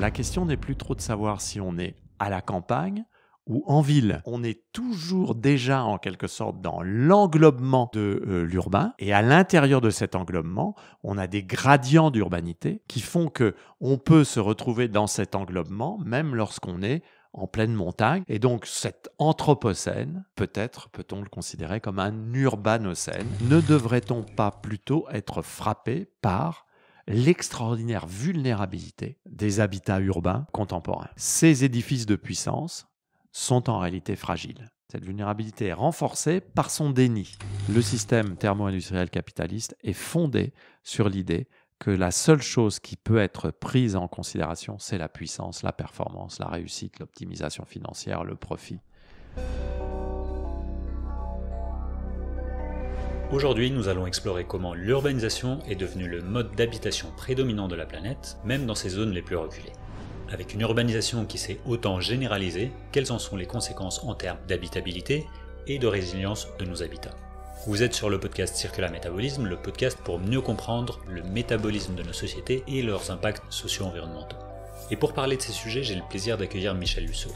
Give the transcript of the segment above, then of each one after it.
La question n'est plus trop de savoir si on est à la campagne ou en ville. On est toujours déjà en quelque sorte dans l'englobement de euh, l'urbain et à l'intérieur de cet englobement, on a des gradients d'urbanité qui font que on peut se retrouver dans cet englobement même lorsqu'on est en pleine montagne. Et donc cet anthropocène, peut-être peut-on le considérer comme un urbanocène, ne devrait-on pas plutôt être frappé par l'extraordinaire vulnérabilité des habitats urbains contemporains. Ces édifices de puissance sont en réalité fragiles. Cette vulnérabilité est renforcée par son déni. Le système thermo-industriel capitaliste est fondé sur l'idée que la seule chose qui peut être prise en considération, c'est la puissance, la performance, la réussite, l'optimisation financière, le profit. Aujourd'hui, nous allons explorer comment l'urbanisation est devenue le mode d'habitation prédominant de la planète, même dans ses zones les plus reculées. Avec une urbanisation qui s'est autant généralisée, quelles en sont les conséquences en termes d'habitabilité et de résilience de nos habitats vous êtes sur le podcast Circular Métabolisme, le podcast pour mieux comprendre le métabolisme de nos sociétés et leurs impacts socio-environnementaux. Et pour parler de ces sujets, j'ai le plaisir d'accueillir Michel Lusso.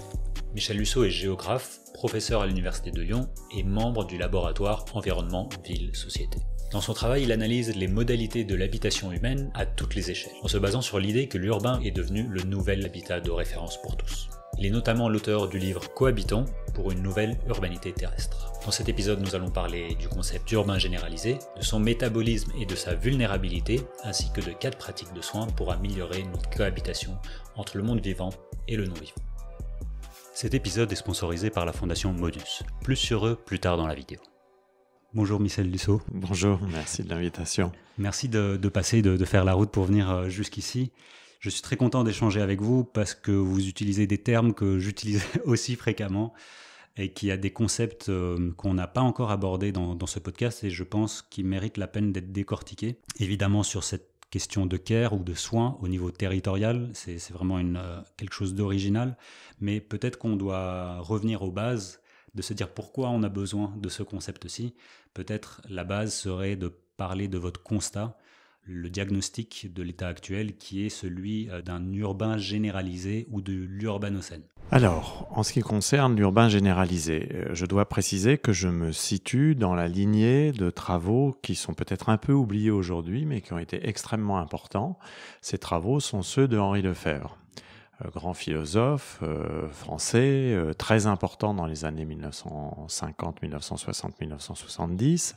Michel Lusso est géographe, professeur à l'Université de Lyon et membre du laboratoire Environnement, Ville, Société. Dans son travail, il analyse les modalités de l'habitation humaine à toutes les échelles, en se basant sur l'idée que l'urbain est devenu le nouvel habitat de référence pour tous. Il est notamment l'auteur du livre Cohabitons pour une nouvelle urbanité terrestre. Dans cet épisode, nous allons parler du concept urbain généralisé, de son métabolisme et de sa vulnérabilité, ainsi que de quatre pratiques de soins pour améliorer notre cohabitation entre le monde vivant et le non-vivant. Cet épisode est sponsorisé par la fondation Modus. Plus sur eux plus tard dans la vidéo. Bonjour Michel Dussault. Bonjour, merci de l'invitation. Merci de, passer, de, faire la route pour venir euh, jusqu'ici. Je suis très content d'échanger avec vous parce que vous utilisez des termes que j'utilise aussi fréquemment et qui a des concepts euh, qu'on n'a pas encore abordés dans, dans, ce podcast et je pense qu'ils méritent la peine d'être décortiqués. Évidemment, sur cette question de care ou de soins au niveau territorial. C'est vraiment euh, quelque chose d'original. Mais peut-être qu'on doit revenir aux bases, de se dire pourquoi on a besoin de ce concept-ci. Peut-être la base serait de parler de votre constat le diagnostic de l'état actuel qui est celui euh, d'un urbain généralisé ou de l'urbanocène. Alors, en ce qui concerne l'urbain généralisé, euh, je dois préciser que je me situe dans la lignée de travaux qui sont peut-être un peu oubliés aujourd'hui, mais qui ont été extrêmement importants. Ces travaux sont ceux de Henri Lefebvre. Euh, grand philosophe euh, français, euh, très important dans les années 1950, 1960, 1970.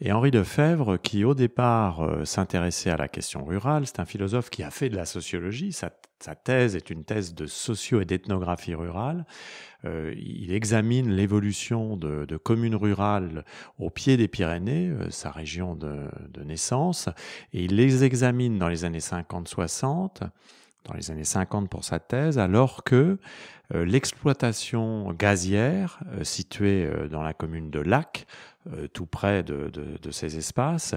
Et Henri Fèvre, qui au départ s'intéressait à la question rurale, c'est un philosophe qui a fait de la sociologie. Sa, thèse est une thèse de socio- et d'ethnographie rurale. il examine l'évolution de, communes rurales au pied des Pyrénées, sa région de, de naissance, et il les examine dans les années 50-60 dans les années 50 pour sa thèse, alors que euh, l'exploitation gazière euh, située euh, dans la commune de Lac, tout près de, ces espaces,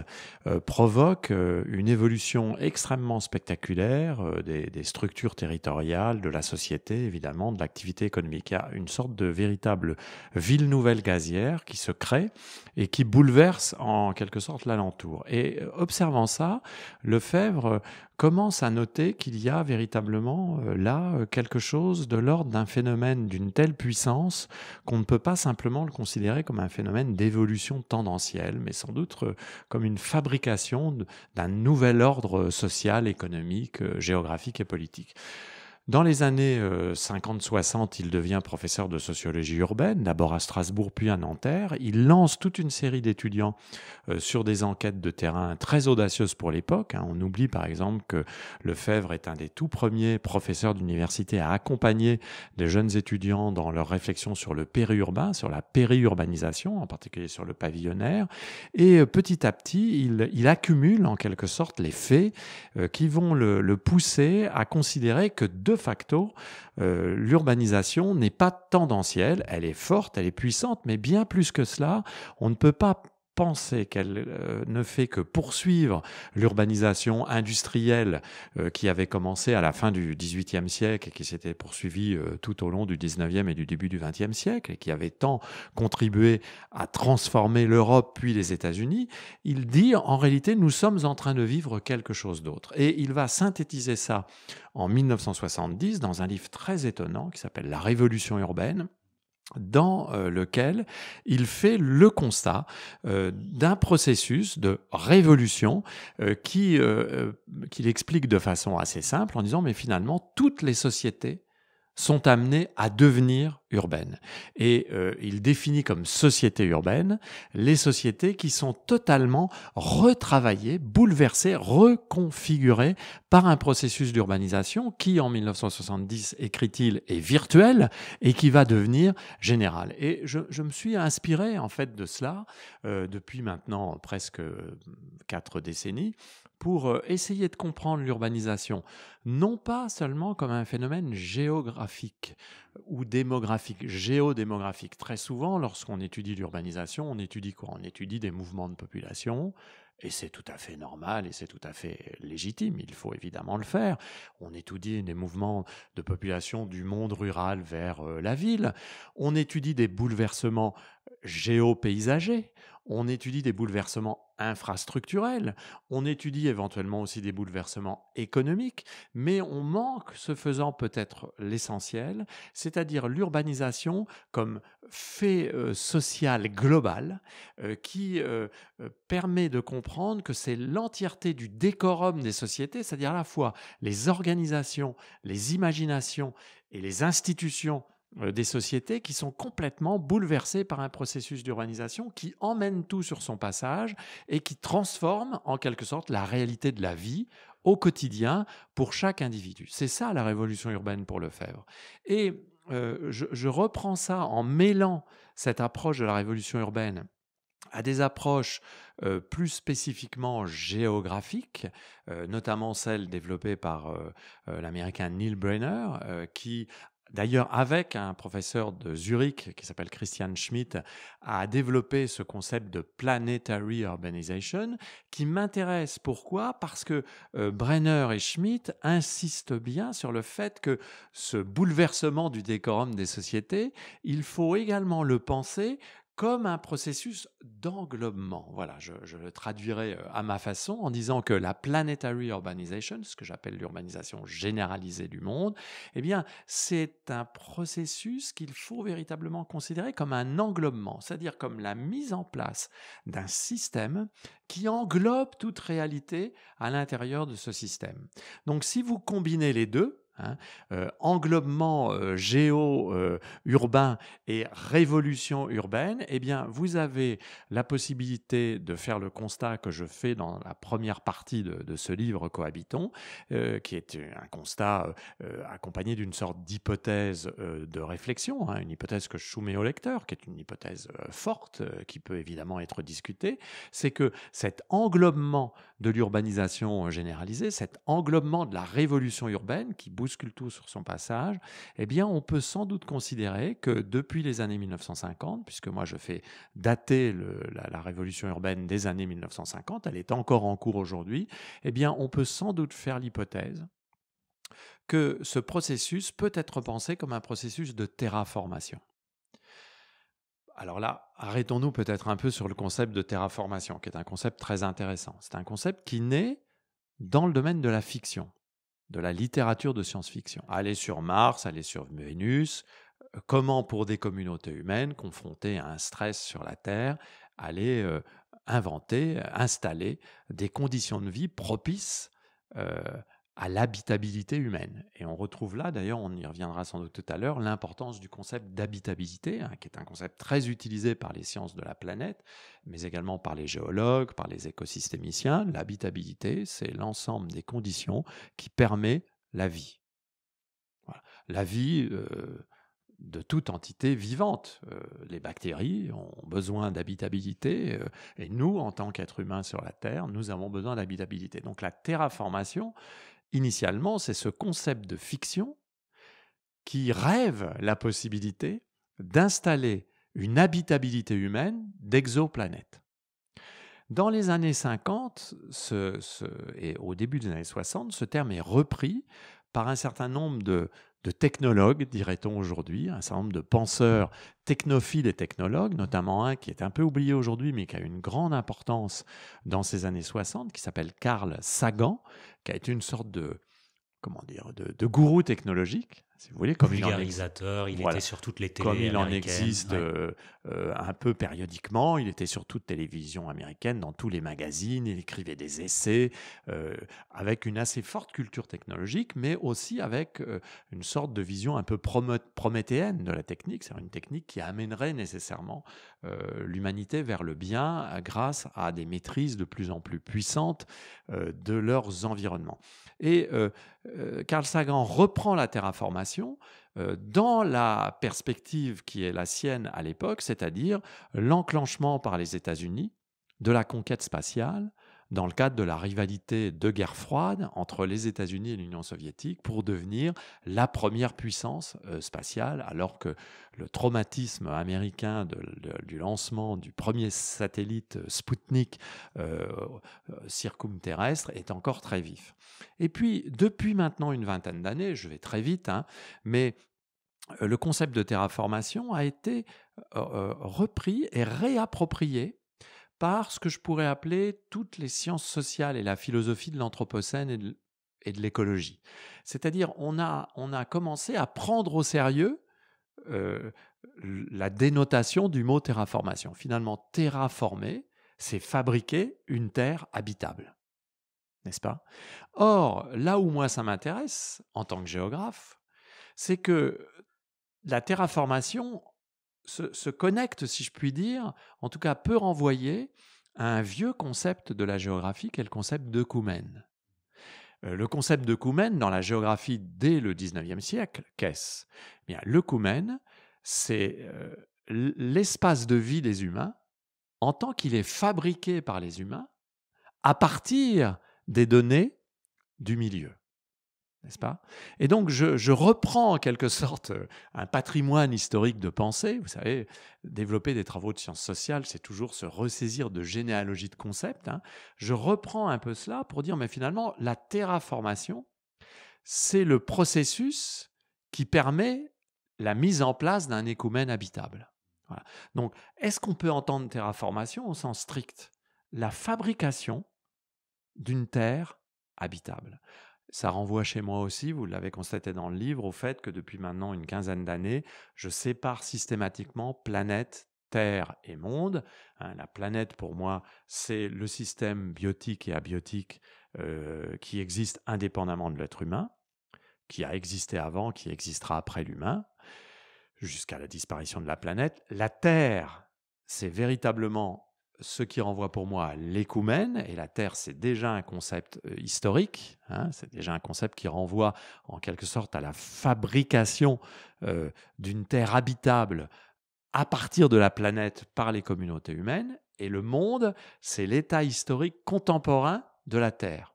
provoque une évolution extrêmement spectaculaire des, structures territoriales, de la société, évidemment, de l'activité économique. Il y a une sorte de véritable ville nouvelle gazière qui se crée et qui bouleverse en quelque sorte l'alentour. Et observant ça, le Lefebvre commence à noter qu'il y a véritablement euh, là euh, quelque chose de l'ordre d'un phénomène d'une telle puissance qu'on ne peut pas simplement le considérer comme un phénomène d'évolution tendancielle, mais sans doute euh, comme une fabrication d'un nouvel ordre social, économique, géographique et politique. Dans les années 50-60, euh, il devient professeur de sociologie urbaine, d'abord à Strasbourg puis à Nanterre. Il lance toute une série d'étudiants euh, sur des enquêtes de terrain très audacieuses pour l'époque. Hein. On oublie par exemple que Lefebvre est un des tout premiers professeurs d'université à accompagner des jeunes étudiants dans leur réflexion sur le périurbain, sur la périurbanisation, en particulier sur le pavillonnaire. Et euh, petit à petit, il, accumule en quelque sorte les faits qui vont le, le pousser à considérer que de de facto, euh, l'urbanisation n'est pas tendancielle, elle est forte, elle est puissante, mais bien plus que cela, on ne peut pas penser qu'elle euh, ne fait que poursuivre l'urbanisation industrielle euh, qui avait commencé à la fin du XVIIIe siècle et qui s'était poursuivie euh, tout au long du XIXe et du début du XXe siècle et qui avait tant contribué à transformer l'Europe puis les États-Unis, il dit en réalité nous sommes en train de vivre quelque chose d'autre. Et il va synthétiser ça en 1970 dans un livre très étonnant qui s'appelle La Révolution urbaine dans euh, lequel il fait le constat euh, d'un processus de révolution euh, qui qu'il explique de façon assez simple en disant mais finalement toutes les sociétés sont amenés à devenir urbaines. Et euh, il définit comme société urbaine les sociétés qui sont totalement retravaillées, bouleversées, reconfigurées par un processus d'urbanisation qui, en 1970, écrit-il, est virtuel et qui va devenir général. Et je, me suis inspiré en fait de cela euh, depuis maintenant presque euh, quatre décennies pour euh, essayer de comprendre l'urbanisation, non pas seulement comme un phénomène géographique euh, ou démographique, géodémographique. Très souvent, lorsqu'on étudie l'urbanisation, on étudie quoi On étudie des mouvements de population, et c'est tout à fait normal et c'est tout à fait légitime, il faut évidemment le faire. On étudie des mouvements de population du monde rural vers euh, la ville, on étudie des bouleversements géopaysagers, on étudie des bouleversements infrastructurels, on étudie éventuellement aussi des bouleversements économiques, mais on manque, ce faisant peut-être l'essentiel, c'est-à-dire l'urbanisation comme fait euh, social global euh, qui euh, permet de comprendre que c'est l'entièreté du décorum des sociétés, c'est-à-dire à la fois les organisations, les imaginations et les institutions euh, des sociétés qui sont complètement bouleversées par un processus d'urbanisation qui emmène tout sur son passage et qui transforme en quelque sorte la réalité de la vie au quotidien pour chaque individu. C'est ça la révolution urbaine pour Lefebvre. Et euh, je, reprends ça en mêlant cette approche de la révolution urbaine à des approches euh, plus spécifiquement géographiques, notamment celle développée par l'américain Neil Brenner, qui d'ailleurs avec un professeur de Zurich qui s'appelle Christian Schmidt, a développé ce concept de planetary urbanization qui m'intéresse. Pourquoi Parce que euh, Brenner et Schmidt insistent bien sur le fait que ce bouleversement du décorum des sociétés, il faut également le penser comme un processus d'englobement. Voilà, je, le traduirai euh, à ma façon en disant que la planetary urbanization, ce que j'appelle l'urbanisation généralisée du monde, eh bien, c'est un processus qu'il faut véritablement considérer comme un englobement, c'est-à-dire comme la mise en place d'un système qui englobe toute réalité à l'intérieur de ce système. Donc, si vous combinez les deux, Hein. Euh, englobement euh, géo-urbain euh, et révolution urbaine, eh bien, vous avez la possibilité de faire le constat que je fais dans la première partie de, ce livre Cohabitons, qui est un constat accompagné d'une sorte d'hypothèse de réflexion, hein, une hypothèse que je soumets au lecteur, qui est une hypothèse forte, qui peut évidemment être discutée, c'est que cet englobement de l'urbanisation généralisée, cet englobement de la révolution urbaine qui bouscule tout sur son passage, eh bien, on peut sans doute considérer que depuis les années 1950, puisque moi je fais dater la, révolution urbaine des années 1950, elle est encore en cours aujourd'hui, eh bien, on peut sans doute faire l'hypothèse que ce processus peut être pensé comme un processus de terraformation. Alors là, arrêtons-nous peut-être un peu sur le concept de terraformation, qui est un concept très intéressant. C'est un concept qui naît dans le domaine de la fiction de la littérature de science-fiction. Aller sur Mars, aller sur Vénus, euh, comment pour des communautés humaines confrontées à un stress sur la Terre, aller euh, inventer, installer des conditions de vie propices euh, à l'habitabilité humaine. Et on retrouve là, d'ailleurs, on y reviendra sans doute tout à l'heure, l'importance du concept d'habitabilité, hein, qui est un concept très utilisé par les sciences de la planète, mais également par les géologues, par les écosystémiciens. L'habitabilité, c'est l'ensemble des conditions qui permet la vie. La vie euh, de toute entité vivante. Euh, les bactéries ont besoin d'habitabilité euh, et nous, en tant qu'êtres humains sur la Terre, nous avons besoin d'habitabilité. Donc la terraformation, initialement, c'est ce concept de fiction qui rêve la possibilité d'installer une habitabilité humaine d'exoplanètes. Dans les années 50 et au début des années 60, ce terme est repris par un certain nombre de de technologues, dirait-on aujourd'hui, un certain nombre de penseurs technophiles et technologues, notamment un qui est un peu oublié aujourd'hui, mais qui a une grande importance dans ces années 60, qui s'appelle Carl Sagan, qui a été une sorte de, comment dire, de gourou technologique, comme vulgarisateur, il, était sur toutes les télés Comme il en existe euh, euh, un peu périodiquement, il était sur toute télévision américaine, dans tous les magazines, il écrivait des essais, euh, avec une assez forte culture technologique, mais aussi avec une sorte de vision un peu prométhéenne de la technique, c'est-à-dire une technique qui amènerait nécessairement l'humanité vers le bien grâce à des maîtrises de plus en plus puissantes de leurs environnements. Et Carl Sagan reprend la terraformation euh, dans la perspective qui est la sienne à l'époque, c'est-à-dire l'enclenchement par les États-Unis de la conquête spatiale dans le cadre de la rivalité de guerre froide entre les États-Unis et l'Union soviétique pour devenir la première puissance euh, spatiale, alors que le traumatisme américain du lancement du premier satellite euh, Sputnik euh, euh, circumterrestre est encore très vif. Et puis, depuis maintenant une vingtaine d'années, je vais très vite, hein, mais le concept de terraformation a été repris et réapproprié par ce que je pourrais appeler toutes les sciences sociales et la philosophie de l'anthropocène et de, l'écologie. C'est-à-dire, on a, on a commencé à prendre au sérieux euh, la dénotation du mot terraformation. Finalement, terraformer, c'est fabriquer une terre habitable. N'est-ce pas Or, là où moi ça m'intéresse, en tant que géographe, c'est que la terraformation, se, connecte, si je puis dire, en tout cas peut renvoyer à un vieux concept de la géographie qui est le concept de Koumène. Euh, le concept de Koumène dans la géographie dès le 19e siècle, qu'est-ce eh Bien, Le Koumène, c'est euh, l'espace de vie des humains en tant qu'il est fabriqué par les humains à partir des données du milieu n'est-ce pas Et donc je, reprends en quelque sorte euh, un patrimoine historique de pensée. Vous savez, développer des travaux de sciences sociales, c'est toujours se ressaisir de généalogie de concepts. Hein. Je reprends un peu cela pour dire, mais finalement, la terraformation, c'est le processus qui permet la mise en place d'un écoumène habitable. Donc, est-ce qu'on peut entendre terraformation au sens strict La fabrication d'une terre habitable. Ça renvoie chez moi aussi, vous l'avez constaté dans le livre, au fait que depuis maintenant une quinzaine d'années, je sépare systématiquement planète, Terre et monde. Hein. la planète, pour moi, c'est le système biotique et abiotique euh, qui existe indépendamment de l'être humain, qui a existé avant, qui existera après l'humain, jusqu'à la disparition de la planète. La Terre, c'est véritablement ce qui renvoie pour moi à l'écoumène, et la terre, c'est déjà un concept euh, historique, hein, c'est déjà un concept qui renvoie en quelque sorte à la fabrication euh, d'une terre habitable à partir de la planète par les communautés humaines, et le monde, c'est l'état historique contemporain de la Terre.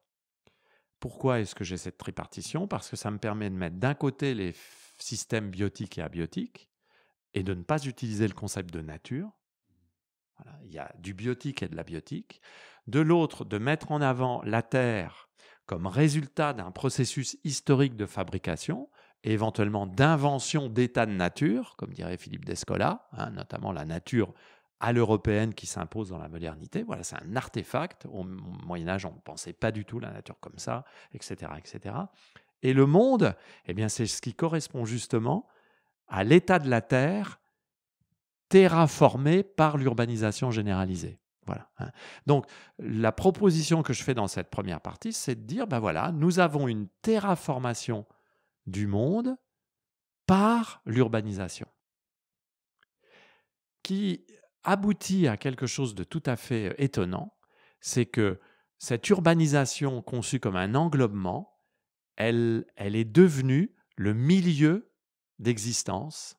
Pourquoi est-ce que j'ai cette tripartition Parce que ça me permet de mettre d'un côté les systèmes biotiques et abiotiques, et de ne pas utiliser le concept de nature, il y a du biotique et de la biotique, De l'autre, de mettre en avant la terre comme résultat d'un processus historique de fabrication, éventuellement d'invention d'état de nature, comme dirait Philippe Descola, hein, notamment la nature à l'européenne qui s'impose dans la modernité. Voilà, c'est un artefact. Au Moyen Âge, on ne pensait pas du tout la nature comme ça, etc., etc. Et le monde, eh bien, c'est ce qui correspond justement à l'état de la terre terraformé par l'urbanisation généralisée. Voilà. Hein. Donc, la proposition que je fais dans cette première partie, c'est de dire, ben voilà, nous avons une terraformation du monde par l'urbanisation, qui aboutit à quelque chose de tout à fait euh, étonnant, c'est que cette urbanisation conçue comme un englobement, elle est devenue le milieu d'existence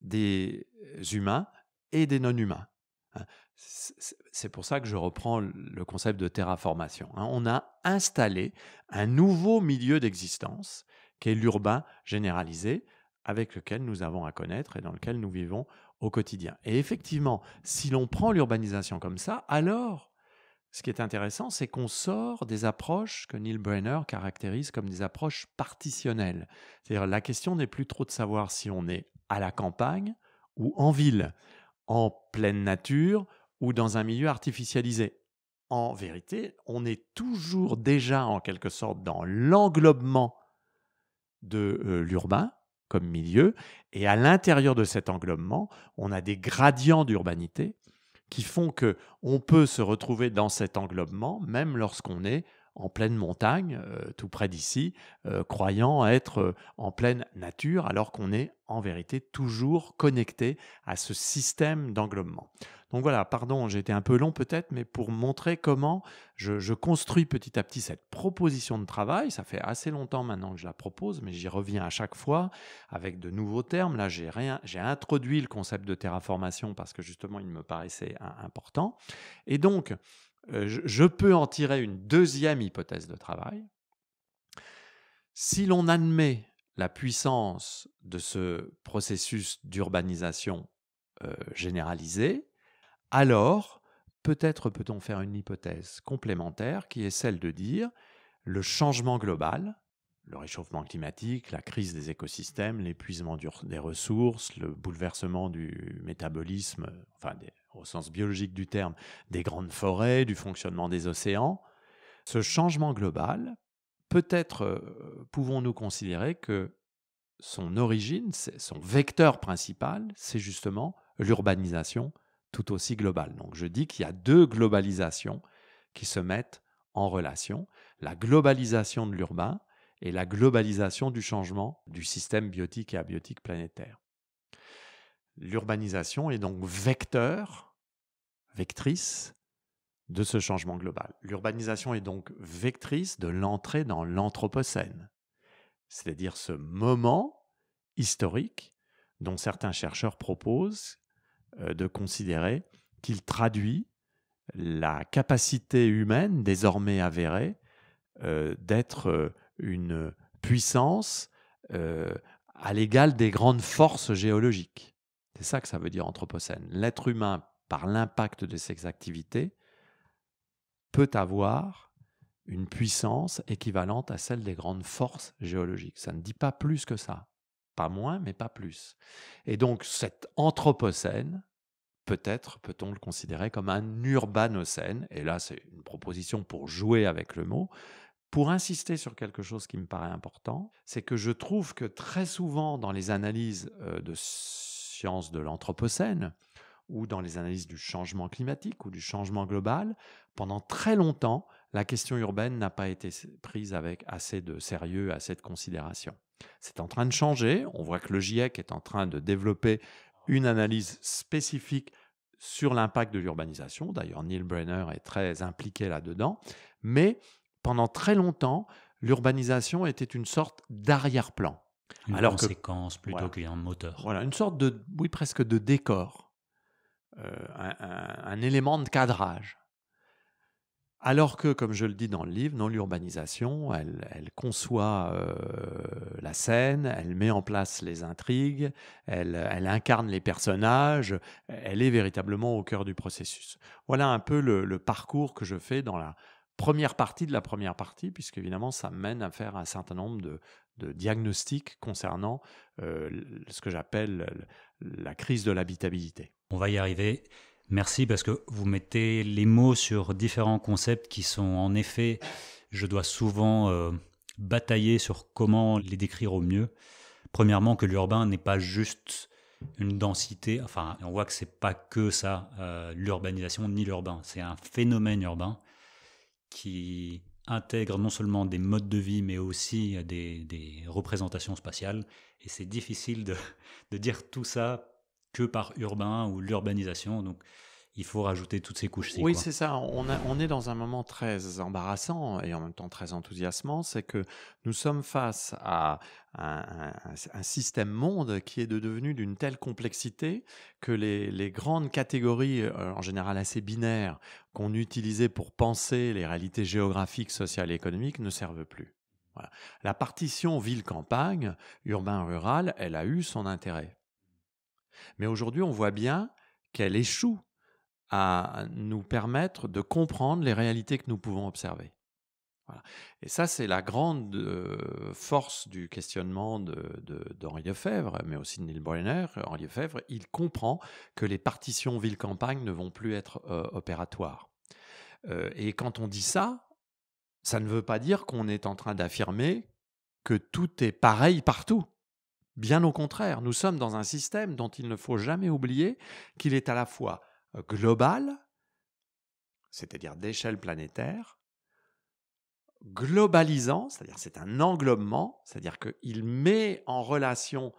des humains et des non-humains. Hein. C'est pour ça que je reprends le concept de terraformation. Hein. On a installé un nouveau milieu d'existence qui est l'urbain généralisé avec lequel nous avons à connaître et dans lequel nous vivons au quotidien. Et effectivement, si l'on prend l'urbanisation comme ça, alors ce qui est intéressant, c'est qu'on sort des approches que Neil Brenner caractérise comme des approches partitionnelles. C'est-à-dire la question n'est plus trop de savoir si on est à la campagne ou en ville, en pleine nature ou dans un milieu artificialisé. En vérité, on est toujours déjà en quelque sorte dans l'englobement de euh, l'urbain comme milieu, et à l'intérieur de cet englobement, on a des gradients d'urbanité qui font que on peut se retrouver dans cet englobement même lorsqu'on est en pleine montagne, euh, tout près d'ici, euh, croyant être euh, en pleine nature, alors qu'on est en vérité toujours connecté à ce système d'englobement. Donc voilà, pardon, j'ai été un peu long peut-être, mais pour montrer comment je, construis petit à petit cette proposition de travail. Ça fait assez longtemps maintenant que je la propose, mais j'y reviens à chaque fois avec de nouveaux termes. Là, j'ai introduit le concept de terraformation parce que justement, il me paraissait important. Et donc, euh, je, peux en tirer une deuxième hypothèse de travail. Si l'on admet la puissance de ce processus d'urbanisation euh, généralisée, alors peut-être peut-on faire une hypothèse complémentaire qui est celle de dire le changement global, le réchauffement climatique, la crise des écosystèmes, l'épuisement des ressources, le bouleversement du métabolisme, enfin au sens biologique du terme, des grandes forêts, du fonctionnement des océans, ce changement global, peut-être euh, pouvons-nous considérer que son origine, son vecteur principal, c'est justement l'urbanisation tout aussi global. Donc je dis qu'il y a deux globalisations qui se mettent en relation, la globalisation de l'urbain et la globalisation du changement du système biotique et abiotique planétaire. L'urbanisation est donc vecteur, vectrice de ce changement global. L'urbanisation est donc vectrice de l'entrée dans l'Anthropocène, c'est-à-dire ce moment historique dont certains chercheurs proposent euh, de considérer qu'il traduit la capacité humaine désormais avérée euh, d'être euh, une puissance à l'égal des grandes forces géologiques. C'est ça que ça veut dire anthropocène. L'être humain, par l'impact de ses activités, peut avoir une puissance équivalente à celle des grandes forces géologiques. Ça ne dit pas plus que ça. Pas moins, mais pas plus. Et donc cet Anthropocène, peut-être peut-on le considérer comme un urbanocène, et là c'est une proposition pour jouer avec le mot, pour insister sur quelque chose qui me paraît important, c'est que je trouve que très souvent dans les analyses euh, de sciences de l'Anthropocène, ou dans les analyses du changement climatique ou du changement global, pendant très longtemps, la question urbaine n'a pas été prise avec assez de sérieux, assez de considération. C'est en train de changer. On voit que le GIEC est en train de développer une analyse spécifique sur l'impact de l'urbanisation. D'ailleurs, Neil Brenner est très impliqué là-dedans. Mais pendant très longtemps, l'urbanisation était une sorte d'arrière-plan. Une Alors conséquence plutôt qu'un moteur. Voilà, une sorte de, oui, presque de décor, euh, un élément de cadrage. Alors que, comme je le dis dans le livre, non l'urbanisation, elle, conçoit euh, la scène, elle met en place les intrigues, elle, incarne les personnages, elle est véritablement au cœur du processus. Voilà un peu le, parcours que je fais dans la première partie de la première partie, puisque évidemment ça mène à faire un certain nombre de, diagnostics concernant euh, ce que j'appelle la crise de l'habitabilité. On va y arriver. Merci parce que vous mettez les mots sur différents concepts qui sont en effet, je dois souvent euh, batailler sur comment les décrire au mieux. Premièrement, que l'urbain n'est pas juste une densité, enfin on voit que c'est pas que ça, euh, l'urbanisation ni l'urbain, c'est un phénomène urbain qui intègre non seulement des modes de vie mais aussi des, des représentations spatiales et c'est difficile de, de dire tout ça par urbain ou l'urbanisation. Donc, il faut rajouter toutes ces couches-ci. Oui, c'est ça. On, est dans un moment très embarrassant et en même temps très enthousiasmant. C'est que nous sommes face à un, système monde qui est devenu d'une telle complexité que les, grandes catégories, euh, en général assez binaires, qu'on utilisait pour penser les réalités géographiques, sociales et économiques ne servent plus. La partition ville-campagne, urbain-rural, elle a eu son intérêt. Mais aujourd'hui, on voit bien qu'elle échoue à nous permettre de comprendre les réalités que nous pouvons observer. Et ça, c'est la grande euh, force du questionnement d'Henri de, de Lefebvre, mais aussi de Neil Brenner. Henri Lefebvre, il comprend que les partitions ville-campagne ne vont plus être euh, opératoires. Euh, et quand on dit ça, ça ne veut pas dire qu'on est en train d'affirmer que tout est pareil partout. Bien au contraire, nous sommes dans un système dont il ne faut jamais oublier qu'il est à la fois euh, global, c'est-à-dire d'échelle planétaire, globalisant, c'est-à-dire c'est un englobement, c'est-à-dire qu'il met en relation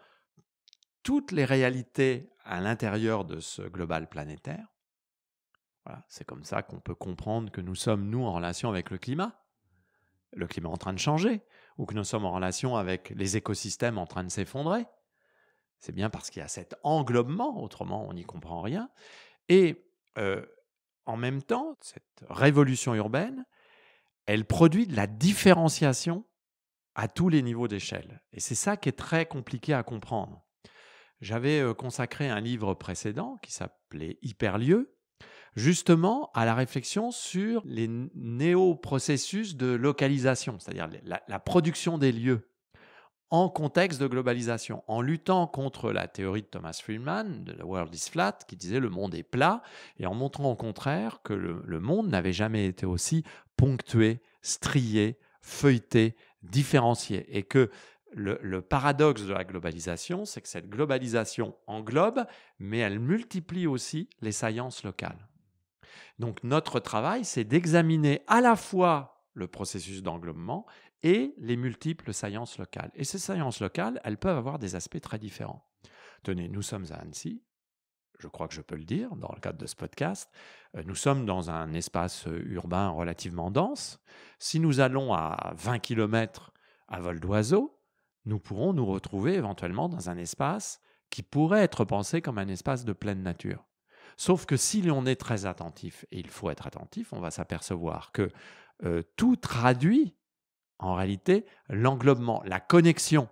toutes les réalités à l'intérieur de ce global planétaire. c'est comme ça qu'on peut comprendre que nous sommes, nous, en relation avec le climat. Le climat est en train de changer ou que nous sommes en relation avec les écosystèmes en train de s'effondrer. C'est bien parce qu'il y a cet englobement, autrement on n'y comprend rien. Et euh, en même temps, cette révolution urbaine, elle produit de la différenciation à tous les niveaux d'échelle. Et c'est ça qui est très compliqué à comprendre. J'avais euh, consacré un livre précédent qui s'appelait Hyperlieu, justement à la réflexion sur les néo-processus de localisation, c'est-à-dire la, production des lieux en contexte de globalisation, en luttant contre la théorie de Thomas Friedman, de The World is Flat, qui disait le monde est plat, et en montrant au contraire que le, monde n'avait jamais été aussi ponctué, strié, feuilleté, différencié, et que le, paradoxe de la globalisation, c'est que cette globalisation englobe, mais elle multiplie aussi les sciences locales. Donc notre travail, c'est d'examiner à la fois le processus d'englobement et les multiples sciences locales. Et ces sciences locales, elles peuvent avoir des aspects très différents. Tenez, nous sommes à Annecy, je crois que je peux le dire dans le cadre de ce podcast, euh, nous sommes dans un espace euh, urbain relativement dense. Si nous allons à 20 km à vol d'oiseau, nous pourrons nous retrouver éventuellement dans un espace qui pourrait être pensé comme un espace de pleine nature. Sauf que si l'on est très attentif, et il faut être attentif, on va s'apercevoir que euh, tout traduit en réalité l'englobement, la connexion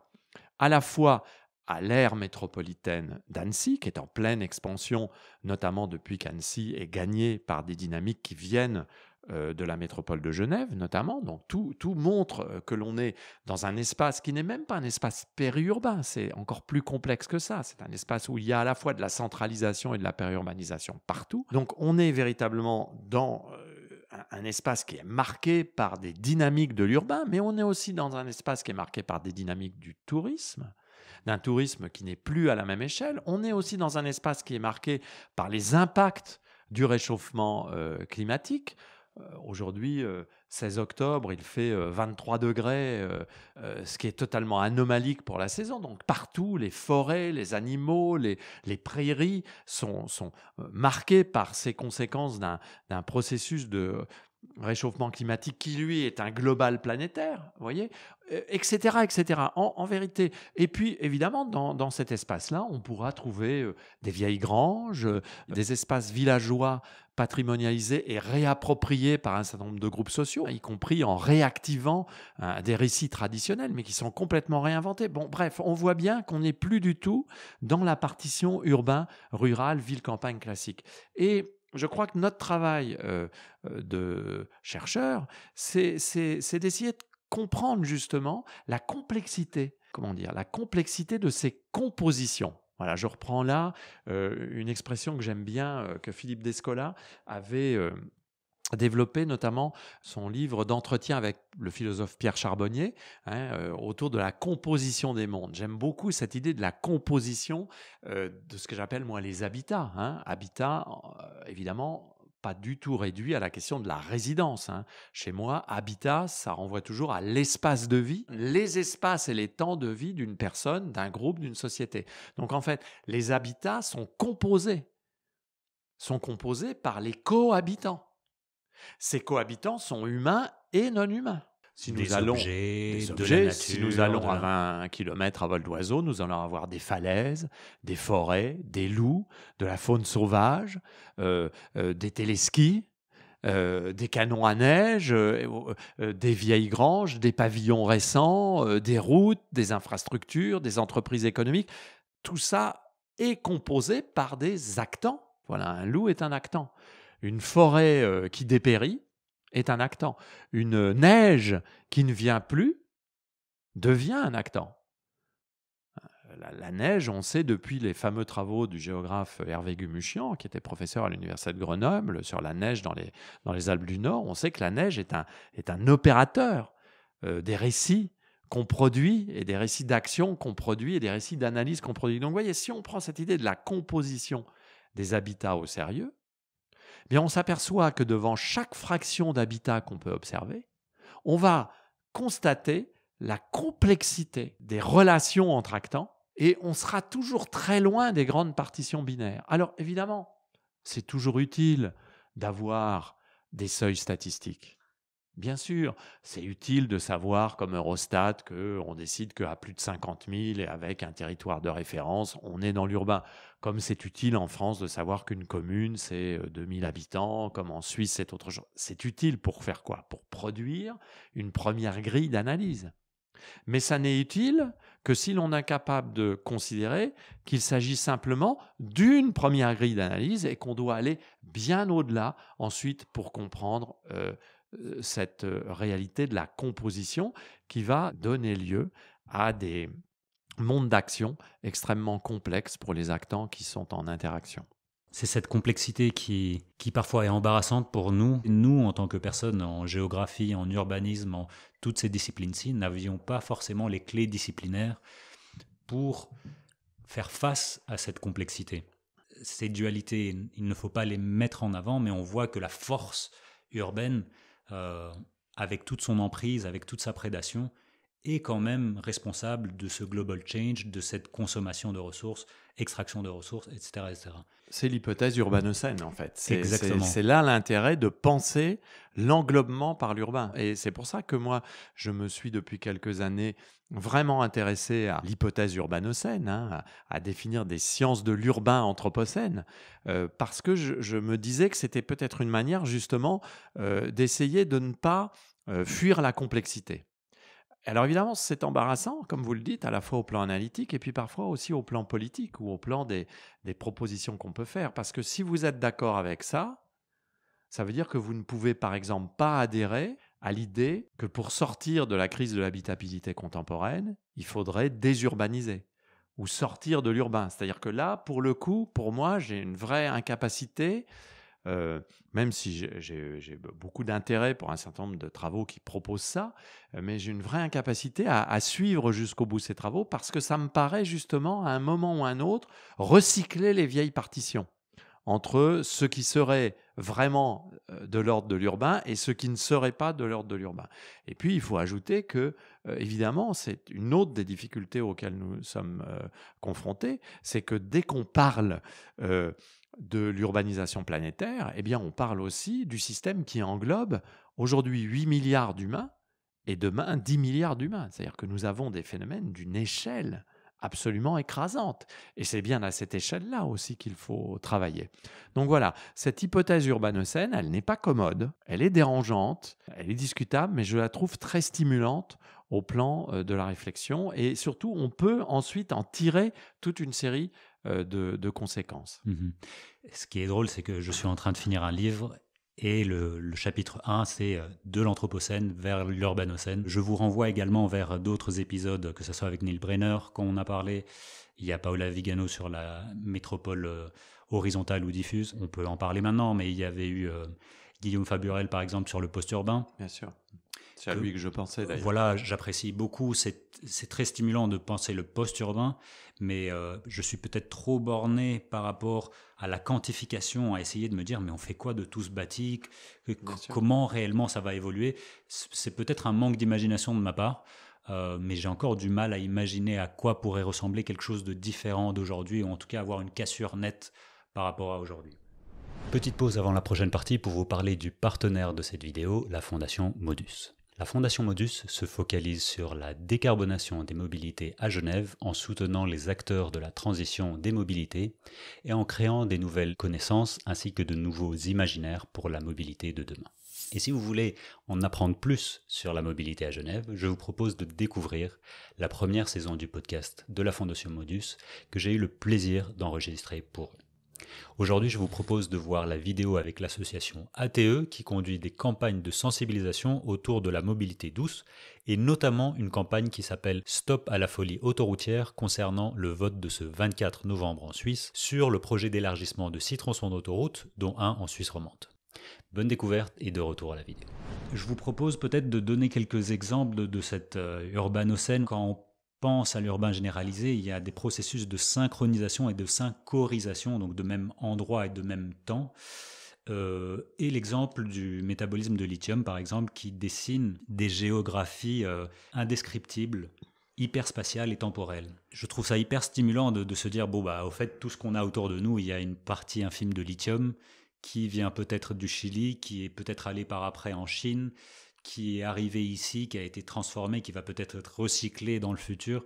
à la fois à l'ère métropolitaine d'Annecy, qui est en pleine expansion, notamment depuis qu'Annecy est gagnée par des dynamiques qui viennent euh, de la métropole de Genève notamment. Donc tout, tout montre euh, que l'on est dans un espace qui n'est même pas un espace périurbain, c'est encore plus complexe que ça. C'est un espace où il y a à la fois de la centralisation et de la périurbanisation partout. Donc on est véritablement dans euh, un espace qui est marqué par des dynamiques de l'urbain, mais on est aussi dans un espace qui est marqué par des dynamiques du tourisme d'un tourisme qui n'est plus à la même échelle. On est aussi dans un espace qui est marqué par les impacts du réchauffement climatique, euh, aujourd'hui, 16 euh, octobre, il fait 23 euh, degrés, ce qui est totalement anomalique pour la saison. Donc partout, les forêts, les animaux, les, prairies sont, sont marquées par ces conséquences d'un processus de, réchauffement climatique qui lui est un global planétaire, voyez, etc., euh, etc. En, vérité. Et puis évidemment, dans, cet espace-là, on pourra trouver euh, des vieilles granges, euh, des espaces villageois patrimonialisés et réappropriés par un certain nombre de groupes sociaux, y compris en réactivant des récits traditionnels, mais qui sont complètement réinventés. Bon, bref, on voit bien qu'on n'est plus du tout dans la partition urbain, rural, ville, campagne classique. Et je crois que notre travail euh, euh, de chercheur, c'est d'essayer de comprendre justement la complexité, comment dire, la complexité de ces compositions. Voilà, je reprends là euh, une expression que j'aime bien, que Philippe Descola avait développé notamment son livre d'entretien avec le philosophe Pierre Charbonnier hein, euh, autour de la composition des mondes. J'aime beaucoup cette idée de la composition euh, de ce que j'appelle moi les habitats. Hein. Habitat, euh, évidemment, pas du tout réduit à la question de la résidence. Hein. Chez moi, habitat, ça renvoie toujours à l'espace de vie, les espaces et les temps de vie d'une personne, d'un groupe, d'une société. Donc en fait, les habitats sont composés, sont composés par les cohabitants. Ces cohabitants sont humains et non humains. Si nous des allons objets, si nous allons à 20 km à vol d'oiseau, nous allons avoir des falaises, des forêts, des loups, de la faune sauvage, euh, euh, des téléskis. Euh, des canons à neige, des vieilles granges, des pavillons récents, des routes, des infrastructures, des entreprises économiques. Tout ça est composé par des actants. Voilà, un loup est un actant. Une forêt euh, qui dépérit est un actant. Une neige qui ne vient plus devient un actant. Euh, la, neige, on sait depuis les fameux travaux du géographe Hervé Gumuchian, qui était professeur à l'université de Grenoble sur la neige dans les, dans les Alpes du Nord, on sait que la neige est un, est un opérateur euh, des récits qu'on produit et des récits d'action qu'on produit et des récits d'analyse qu'on produit. Donc vous voyez, si on prend cette idée de la composition des habitats au sérieux, eh on s'aperçoit que devant chaque fraction d'habitat qu'on peut observer, on va constater la complexité des relations entre actants et on sera toujours très loin des grandes partitions binaires. Alors évidemment, c'est toujours utile d'avoir des seuils statistiques. Bien sûr, c'est utile de savoir comme Eurostat qu'on décide qu'à plus de 50 000 et avec un territoire de référence, on est dans l'urbain. Comme c'est utile en France de savoir qu'une commune, c'est 2 euh, 000 habitants, comme en Suisse, c'est autre chose. C'est utile pour faire quoi Pour produire une première grille d'analyse. Mais ça n'est utile que si l'on est capable de considérer qu'il s'agit simplement d'une première grille d'analyse et qu'on doit aller bien au-delà ensuite pour comprendre euh, euh, cette euh, réalité de la composition qui va donner lieu à des mondes d'action extrêmement complexes pour les actants qui sont en interaction. C'est cette complexité qui, qui parfois est embarrassante pour nous. Nous, en tant que personnes en géographie, en urbanisme, en toutes ces disciplines-ci, n'avions pas forcément les clés disciplinaires pour faire face à cette complexité. Ces dualités, il ne faut pas les mettre en avant, mais on voit que la force urbaine euh, avec toute son emprise, avec toute sa prédation, est quand même responsable de ce global change, de cette consommation de ressources, extraction de ressources, etc. C'est l'hypothèse urbanocène, en fait. C'est, C'est, là l'intérêt de penser l'englobement par l'urbain. Et c'est pour ça que moi, je me suis depuis quelques années vraiment intéressé à l'hypothèse urbanocène, hein, à, définir des sciences de l'urbain anthropocène, euh, parce que je, me disais que c'était peut-être une manière justement euh, d'essayer de ne pas euh, fuir la complexité. Alors évidemment, c'est embarrassant, comme vous le dites, à la fois au plan analytique et puis parfois aussi au plan politique ou au plan des, des propositions qu'on peut faire. Parce que si vous êtes d'accord avec ça, ça veut dire que vous ne pouvez par exemple pas adhérer à l'idée que pour sortir de la crise de l'habitabilité contemporaine, il faudrait désurbaniser ou sortir de l'urbain. C'est-à-dire que là, pour le coup, pour moi, j'ai une vraie incapacité euh, même si j'ai beaucoup d'intérêt pour un certain nombre de travaux qui proposent ça, euh, mais j'ai une vraie incapacité à, suivre jusqu'au bout ces travaux parce que ça me paraît justement à un moment ou à un autre recycler les vieilles partitions entre ce qui serait vraiment euh, de l'ordre de l'urbain et ce qui ne serait pas de l'ordre de l'urbain. Et puis, il faut ajouter que, évidemment, c'est une autre des difficultés auxquelles nous sommes confrontés, c'est que dès qu'on parle de l'urbanisation planétaire, eh bien on parle aussi du système qui englobe aujourd'hui 8 milliards d'humains et demain 10 milliards d'humains. C'est-à-dire que nous avons des phénomènes d'une échelle absolument écrasante. Et c'est bien à cette échelle-là aussi qu'il faut travailler. Donc voilà, cette hypothèse urbanocène, elle n'est pas commode, elle est dérangeante, elle est discutable, mais je la trouve très stimulante au plan euh, de la réflexion. Et surtout, on peut ensuite en tirer toute une série euh, de, conséquences. Mhm. Ce qui est drôle, c'est que je suis en train de finir un livre et le, chapitre 1, c'est euh, de l'Anthropocène vers l'Urbanocène. Je vous renvoie également vers d'autres épisodes, que ce soit avec Neil Brenner, quand on a parlé. Il y a Paola Vigano sur la métropole euh, horizontale ou diffuse. On peut en parler maintenant, mais il y avait eu Guillaume Faburel, par exemple, sur le post-urbain. Bien sûr. C'est à lui que je pensais d'ailleurs. Voilà, j'apprécie beaucoup. C'est très stimulant de penser le post-urbain, mais euh, je suis peut-être trop borné par rapport à la quantification, à essayer de me dire mais on fait quoi de tout ce bâti Comment réellement ça va évoluer C'est peut-être un manque d'imagination de ma part. Euh, mais j'ai encore du mal à imaginer à quoi pourrait ressembler quelque chose de différent d'aujourd'hui, ou en tout cas avoir une cassure nette par rapport à aujourd'hui. Petite pause avant la prochaine partie pour vous parler du partenaire de cette vidéo, la Fondation Modus la Fondation Modus se focalise sur la décarbonation des mobilités à Genève en soutenant les acteurs de la transition des mobilités et en créant des nouvelles connaissances ainsi que de nouveaux imaginaires pour la mobilité de demain. Et si vous voulez en apprendre plus sur la mobilité à Genève, je vous propose de découvrir la première saison du podcast de la Fondation Modus que j'ai eu le plaisir d'enregistrer pour eux. Aujourd'hui, je vous propose de voir la vidéo avec l'association ATE qui conduit des campagnes de sensibilisation autour de la mobilité douce et notamment une campagne qui s'appelle Stop à la folie autoroutière concernant le vote de ce 24 novembre en Suisse sur le projet d'élargissement de 6 tronçons d'autoroute, dont un en Suisse remonte. Bonne découverte et de retour à la vidéo. Je vous propose peut-être de donner quelques exemples de, cette euh, urbanocène quand on pense à l'urbain généralisé, il y a des processus de synchronisation et de synchorisation, donc de même endroit et de même temps. Euh, et l'exemple du métabolisme de lithium, par exemple, qui dessine des géographies euh, indescriptibles, hyperspatiales et temporelles. Je trouve ça hyper stimulant de, se dire, bon, bah, au fait, tout ce qu'on a autour de nous, il y a une partie infime de lithium qui vient peut-être du Chili, qui est peut-être allée par après en Chine, qui est arrivé ici, qui a été transformé, qui va peut-être être recyclé dans le futur.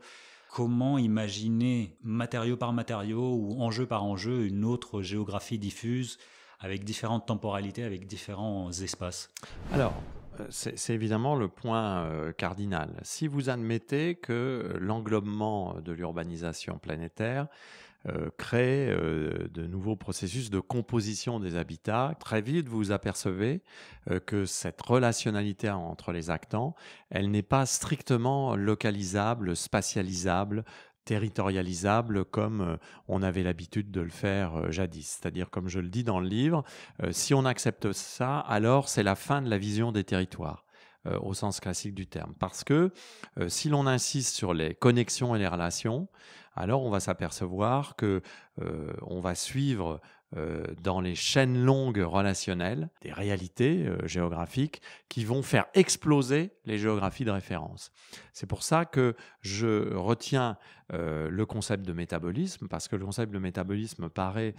Comment imaginer matériau par matériau ou enjeu par enjeu une autre géographie diffuse avec différentes temporalités, avec différents espaces Alors, euh, c'est évidemment le point euh, cardinal. Si vous admettez que l'englobement de l'urbanisation planétaire euh, créer euh, de nouveaux processus de composition des habitats. Très vite, vous apercevez euh, que cette relationnalité entre les actants, elle n'est pas strictement localisable, spatialisable, territorialisable comme on avait l'habitude de le faire jadis. C'est-à-dire, comme je le dis dans le livre, si on accepte ça, alors c'est la fin de la vision des territoires au sens classique du terme. Parce que si l'on insiste sur les connexions et les relations, alors on va s'apercevoir que euh, on va suivre euh, dans les chaînes longues relationnelles des réalités euh, géographiques qui vont faire exploser les géographies de référence. C'est pour ça que je retiens le concept de métabolisme, parce que le concept de métabolisme paraît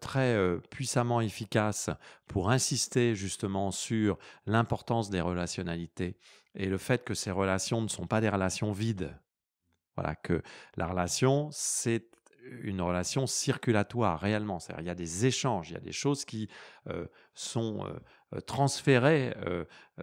très puissamment efficace pour insister justement sur l'importance des relationnalités et le fait que ces relations ne sont pas des relations vides voilà, que la relation, c'est une relation circulatoire réellement. cest il y a des échanges, il y a des choses qui euh, sont euh, euh, transférées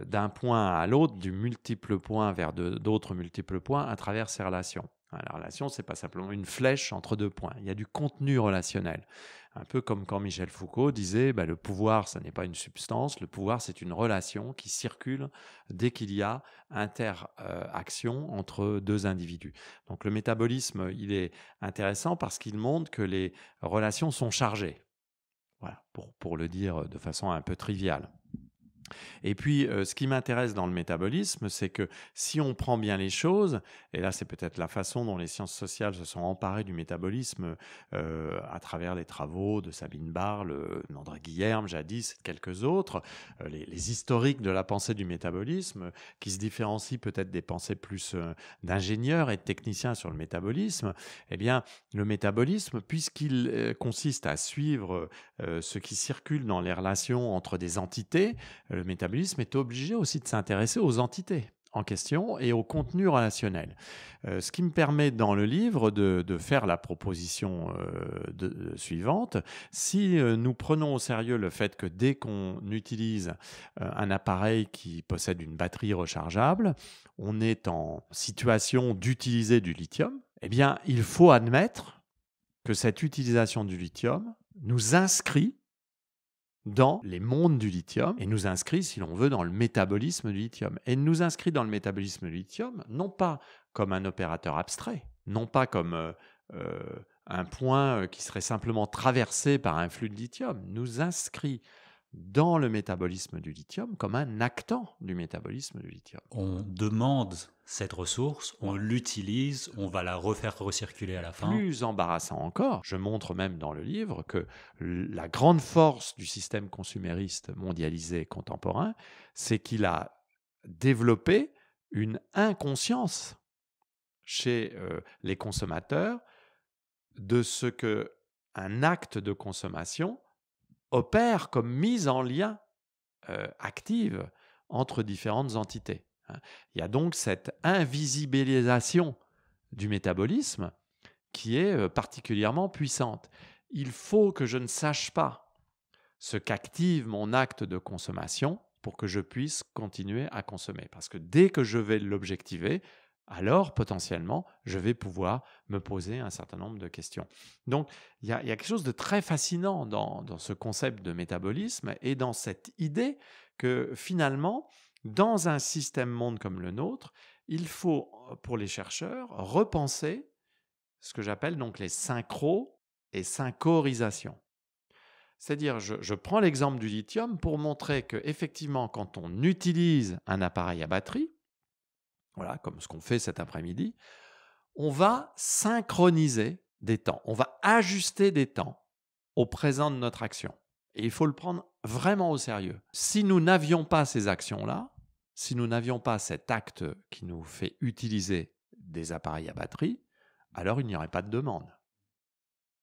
d'un point à l'autre, du multiple point vers d'autres multiples points à travers ces relations. Hein, la relation, c'est pas simplement une flèche entre deux points. Il y a du contenu relationnel. Un peu comme quand Michel Foucault disait bah, le pouvoir, ça n'est pas une substance, le pouvoir, c'est une relation qui circule dès qu'il y a interaction entre deux individus. Donc le métabolisme, il est intéressant parce qu'il montre que les relations sont chargées. Voilà, pour le dire de façon un peu triviale. Et puis, euh, ce qui m'intéresse dans le métabolisme, c'est que si on prend bien les choses, et là c'est peut-être la façon dont les sciences sociales se sont emparées du métabolisme euh, à travers les travaux de Sabine Barle, euh, André Guillerme jadis, et quelques autres, les, les, historiques de la pensée du métabolisme, qui se différencient peut-être des pensées plus d'ingénieurs et de techniciens sur le métabolisme, eh bien le métabolisme, puisqu'il consiste à suivre ce qui circule dans les relations entre des entités, le métabolisme est obligé aussi de s'intéresser aux entités en question et au contenu relationnel. Euh, ce qui me permet dans le livre de, faire la proposition euh, suivante. Si euh, nous prenons au sérieux le fait que dès qu'on utilise un appareil qui possède une batterie rechargeable, on est en situation d'utiliser du lithium, eh bien il faut admettre que cette utilisation du lithium nous inscrit dans les mondes du lithium et nous inscrit, si l'on veut, dans le métabolisme du lithium. Et nous inscrit dans le métabolisme du lithium, non pas comme un opérateur abstrait, non pas comme euh, euh, un point euh, qui serait simplement traversé par un flux de lithium, nous inscrit dans le métabolisme du lithium comme un actant du métabolisme du lithium. On demande cette ressource, on l'utilise, on va la refaire recirculer à la fin. Plus embarrassant encore, je montre même dans le livre que la grande force du système consumériste mondialisé contemporain, c'est qu'il a développé une inconscience chez euh, les consommateurs de ce que un acte de consommation opère comme mise en lien active entre différentes entités. Hein. Il y a donc cette invisibilisation du métabolisme qui est particulièrement puissante. Il faut que je ne sache pas ce qu'active mon acte de consommation pour que je puisse continuer à consommer. Parce que dès que je vais l'objectiver, alors potentiellement, je vais pouvoir me poser un certain nombre de questions. Donc, il y, a quelque chose de très fascinant dans, ce concept de métabolisme et dans cette idée que finalement, dans un système monde comme le nôtre, il faut, euh, pour les chercheurs, repenser ce que j'appelle donc les synchros et synchorisations. C'est-à-dire, je, je, prends l'exemple du lithium pour montrer que, effectivement, quand on utilise un appareil à batterie, voilà, comme ce qu'on fait cet après-midi, on va synchroniser des temps, on va ajuster des temps au présent de notre action. Et il faut le prendre vraiment au sérieux. Si nous n'avions pas ces actions-là, si nous n'avions pas cet acte qui nous fait utiliser des appareils à batterie, alors il n'y aurait pas de demande.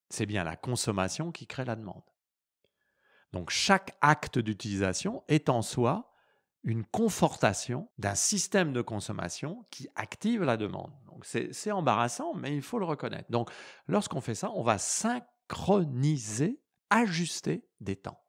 C'est bien la consommation qui crée la demande. Donc chaque acte d'utilisation est en soi une confortation d'un système de consommation qui active la demande. Donc c'est embarrassant, mais il faut le reconnaître. Donc lorsqu'on fait ça, on va synchroniser, ajuster des temps.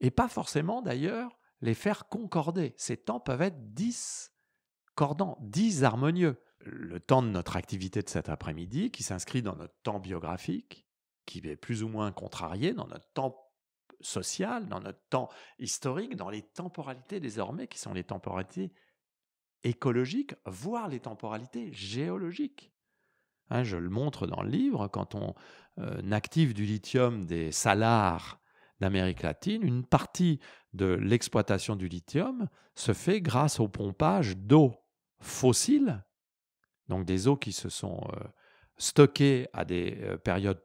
Et pas forcément d'ailleurs les faire concorder. Ces temps peuvent être discordants, disharmonieux. Le temps de notre activité de cet après-midi, qui s'inscrit dans notre temps biographique, qui est plus ou moins contrarié dans notre temps social, dans notre temps historique, dans les temporalités désormais qui sont les temporalités écologiques, voire les temporalités géologiques. Hein, je le montre dans le livre, quand on euh, active du lithium des salars d'Amérique latine, une partie de l'exploitation du lithium se fait grâce au pompage d'eau fossile, donc des eaux qui se sont euh, stockées à des euh, périodes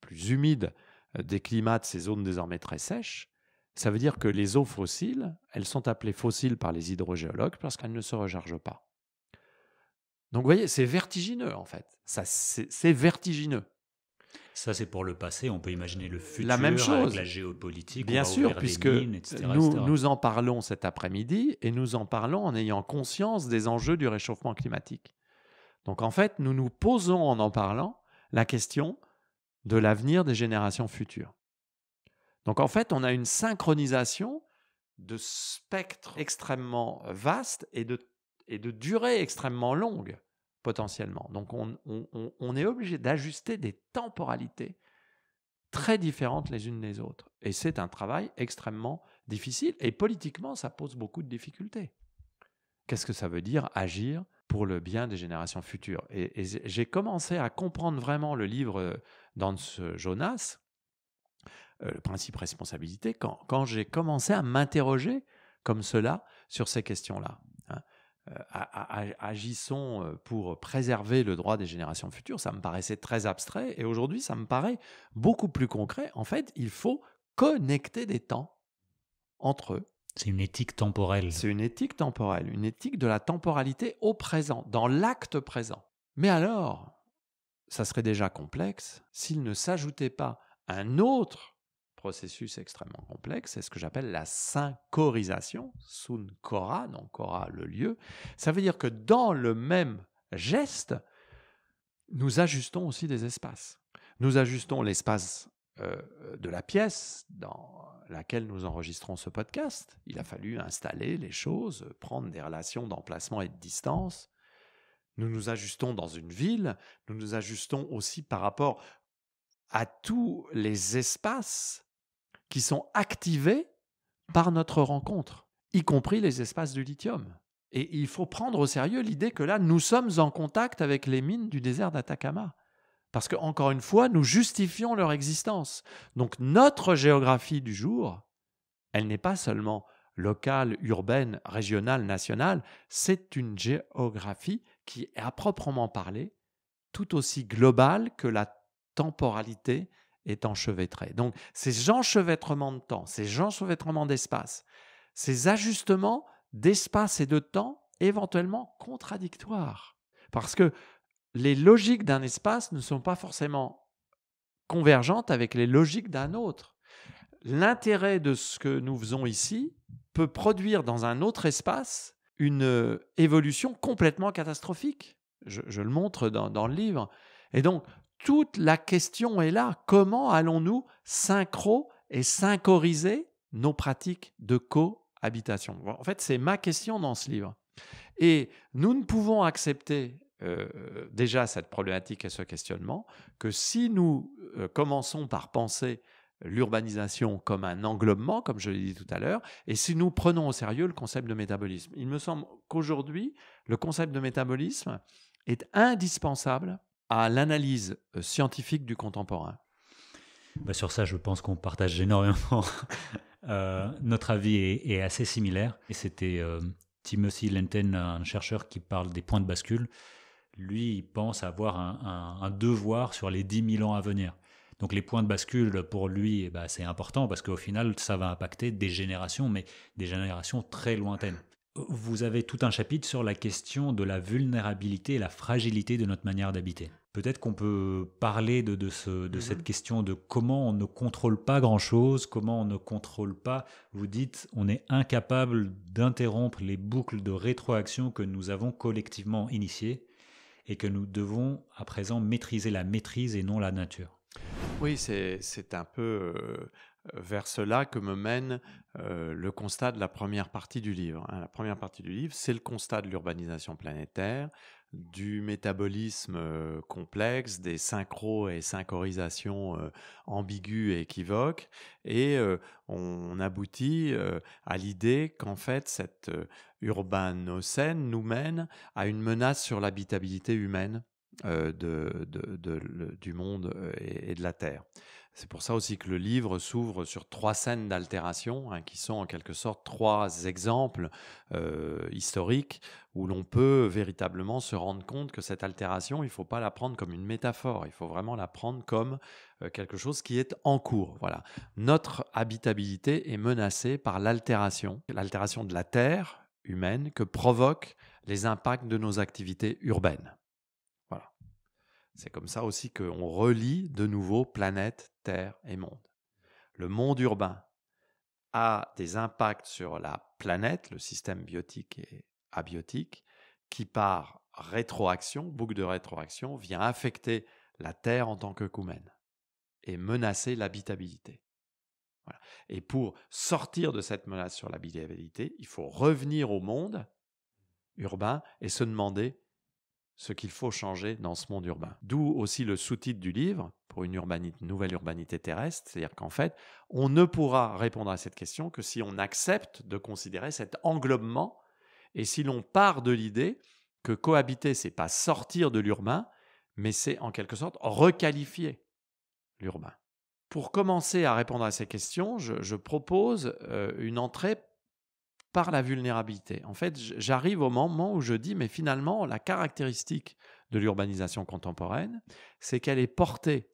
plus humides euh, des climats de ces zones désormais très sèches, ça veut dire que les eaux fossiles, elles sont appelées fossiles par les hydrogéologues parce qu'elles ne se rechargent pas. Donc vous voyez, c'est vertigineux en fait. Ça, c'est vertigineux. Ça, c'est pour le passé. On peut imaginer le futur la même chose. avec la géopolitique. Bien sûr, puisque nous en parlons cet après-midi et nous en parlons en ayant conscience des enjeux du réchauffement climatique. Donc en fait, nous nous posons en en parlant la question de l'avenir des générations futures. Donc en fait, on a une synchronisation de spectres extrêmement vastes et de, et durée extrêmement longue potentiellement. Donc on est obligé d'ajuster des temporalités très différentes les unes des autres. Et c'est un travail extrêmement difficile et politiquement, ça pose beaucoup de difficultés. Qu'est-ce que ça veut dire agir pour le bien des générations futures. Et, j'ai commencé à comprendre vraiment le livre euh, d'Hans euh, Jonas, euh, le principe responsabilité, quand, j'ai commencé à m'interroger comme cela sur ces questions-là. Hein. agissons pour préserver le droit des générations futures, ça me paraissait très abstrait et aujourd'hui ça me paraît beaucoup plus concret. En fait, il faut connecter des temps entre eux c'est une éthique temporelle. C'est une éthique temporelle, une éthique de la temporalité au présent, dans l'acte présent. Mais alors, ça serait déjà complexe s'il ne s'ajoutait pas un autre processus extrêmement complexe, c'est ce que j'appelle la synchorisation, sun kora, donc kora le lieu. Ça veut dire que dans le même geste, nous ajustons aussi des espaces. Nous ajustons l'espace euh, de la pièce dans laquelle nous enregistrons ce podcast. Il a fallu installer les choses, prendre des relations d'emplacement et de distance. Nous nous ajustons dans une ville, nous nous ajustons aussi par rapport à tous les espaces qui sont activés par notre rencontre, y compris les espaces du lithium. Et il faut prendre au sérieux l'idée que là, nous sommes en contact avec les mines du désert d'Atacama. Parce que, encore une fois, nous justifions leur existence. Donc notre géographie du jour, elle n'est pas seulement locale, urbaine, régionale, nationale, c'est une géographie qui est à proprement parler tout aussi globale que la temporalité est enchevêtrée. Donc ces enchevêtrements de temps, ces enchevêtrements d'espace, ces ajustements d'espace et de temps éventuellement contradictoires. Parce que les logiques d'un espace ne sont pas forcément convergentes avec les logiques d'un autre. L'intérêt de ce que nous faisons ici peut produire dans un autre espace une euh, évolution complètement catastrophique. Je, le montre dans, le livre. Et donc, toute la question est là. Comment allons-nous synchro et synchroniser nos pratiques de cohabitation En fait, c'est ma question dans ce livre. Et nous ne pouvons accepter euh, déjà cette problématique et ce questionnement, que si nous euh, commençons par penser l'urbanisation comme un englobement, comme je l'ai dit tout à l'heure, et si nous prenons au sérieux le concept de métabolisme. Il me semble qu'aujourd'hui, le concept de métabolisme est indispensable à l'analyse euh, scientifique du contemporain. Bah, sur ça, je pense qu'on partage énormément. notre avis est, assez similaire. Et c'était Timothy Lenten, un chercheur qui parle des points de bascule lui, il pense avoir un, devoir sur les 10 000 ans à venir. Donc les points de bascule, pour lui, eh ben, c'est important parce qu'au final, ça va impacter des générations, mais des générations très lointaines. Vous avez tout un chapitre sur la question de la vulnérabilité et la fragilité de notre manière d'habiter. Peut-être qu'on peut parler de, mm-hmm. cette question de comment on ne contrôle pas grand-chose, comment on ne contrôle pas, vous dites, on est incapable d'interrompre les boucles de rétroaction que nous avons collectivement initiées et que nous devons à présent maîtriser la maîtrise et non la nature. Oui, c'est un peu euh, vers cela que me mène euh, le constat de la première partie du livre. Hein. La première partie du livre, c'est le constat de l'urbanisation planétaire, du métabolisme euh, complexe, des synchro et synchronisations euh, ambiguës et équivoques, et euh, on, aboutit à l'idée qu'en fait cette urbanocène nous mène à une menace sur l'habitabilité humaine du monde et de la Terre. C'est pour ça aussi que le livre s'ouvre sur trois scènes d'altération, hein, qui sont en quelque sorte trois exemples euh, historiques où l'on peut véritablement se rendre compte que cette altération, il ne faut pas la prendre comme une métaphore, il faut vraiment la prendre comme euh, quelque chose qui est en cours. Voilà. Notre habitabilité est menacée par l'altération, l'altération de la Terre humaine que provoquent les impacts de nos activités urbaines. C'est comme ça aussi qu'on relie de nouveau planète, Terre et monde. Le monde urbain a des impacts sur la planète, le système biotique et abiotique, qui par rétroaction, boucle de rétroaction, vient affecter la Terre en tant que coumène et menacer l'habitabilité. Et pour sortir de cette menace sur l'habitabilité, il faut revenir au monde urbain et se demander ce qu'il faut changer dans ce monde urbain. D'où aussi le sous-titre du livre, pour une nouvelle urbanité terrestre, c'est-à-dire qu'en fait, on ne pourra répondre à cette question que si on accepte de considérer cet englobement et si l'on part de l'idée que cohabiter, c'est pas sortir de l'urbain, mais c'est en quelque sorte requalifier l'urbain. Pour commencer à répondre à ces questions, je, propose euh, une entrée par la vulnérabilité. En fait, j'arrive au moment où je dis, mais finalement, la caractéristique de l'urbanisation contemporaine, c'est qu'elle est portée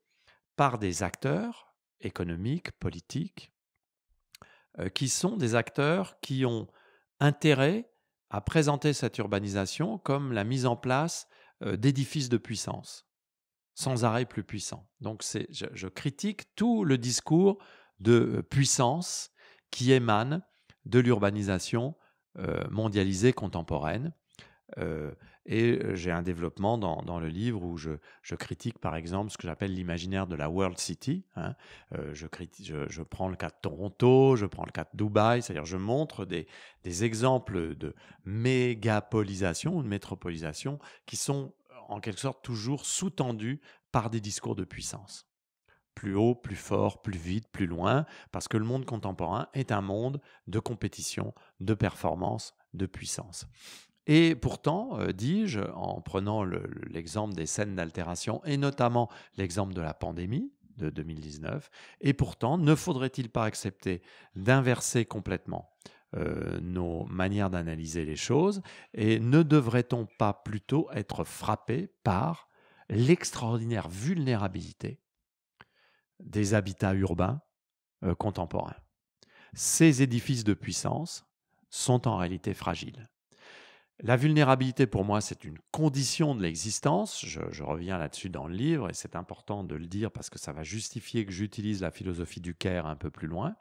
par des acteurs économiques, politiques, euh, qui sont des acteurs qui ont intérêt à présenter cette urbanisation comme la mise en place euh, d'édifices de puissance, sans arrêt plus puissants. Donc je critique tout le discours de euh, puissance qui émane de l'urbanisation euh, mondialisée contemporaine. Euh, et euh, j'ai un développement dans, le livre où je, critique par exemple ce que j'appelle l'imaginaire de la World City. Hein. je, prends le cas de Toronto, je prends le cas de Dubaï, c'est-à-dire je montre des, des, exemples de mégapolisation ou de métropolisation qui sont en quelque sorte toujours sous-tendus par des discours de puissance plus haut, plus fort, plus vite, plus loin, parce que le monde contemporain est un monde de compétition, de performance, de puissance. Et pourtant, euh, dis-je, en prenant l'exemple des scènes d'altération, et notamment l'exemple de la pandémie de 2019, et pourtant, ne faudrait-il pas accepter d'inverser complètement euh, nos manières d'analyser les choses, et ne devrait-on pas plutôt être frappé par l'extraordinaire vulnérabilité des habitats urbains euh, contemporains. Ces édifices de puissance sont en réalité fragiles. La vulnérabilité, pour moi, c'est une condition de l'existence. Je, reviens là-dessus dans le livre et c'est important de le dire parce que ça va justifier que j'utilise la philosophie du care un peu plus loin,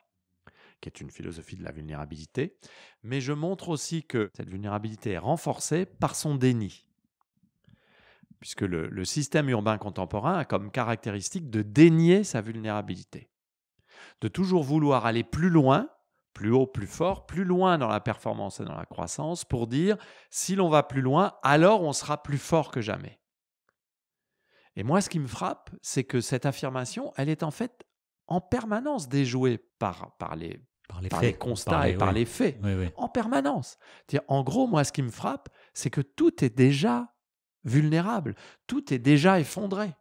qui est une philosophie de la vulnérabilité. Mais je montre aussi que cette vulnérabilité est renforcée par son déni puisque le, système urbain contemporain a comme caractéristique de dénier sa vulnérabilité, de toujours vouloir aller plus loin, plus haut, plus fort, plus loin dans la performance et dans la croissance, pour dire, si l'on va plus loin, alors on sera plus fort que jamais. Et moi, ce qui me frappe, c'est que cette affirmation, elle est en fait en permanence déjouée par, les, constats et par les faits. En permanence. En gros, moi, ce qui me frappe, c'est que tout est déjà vulnérable. Tout est déjà effondré.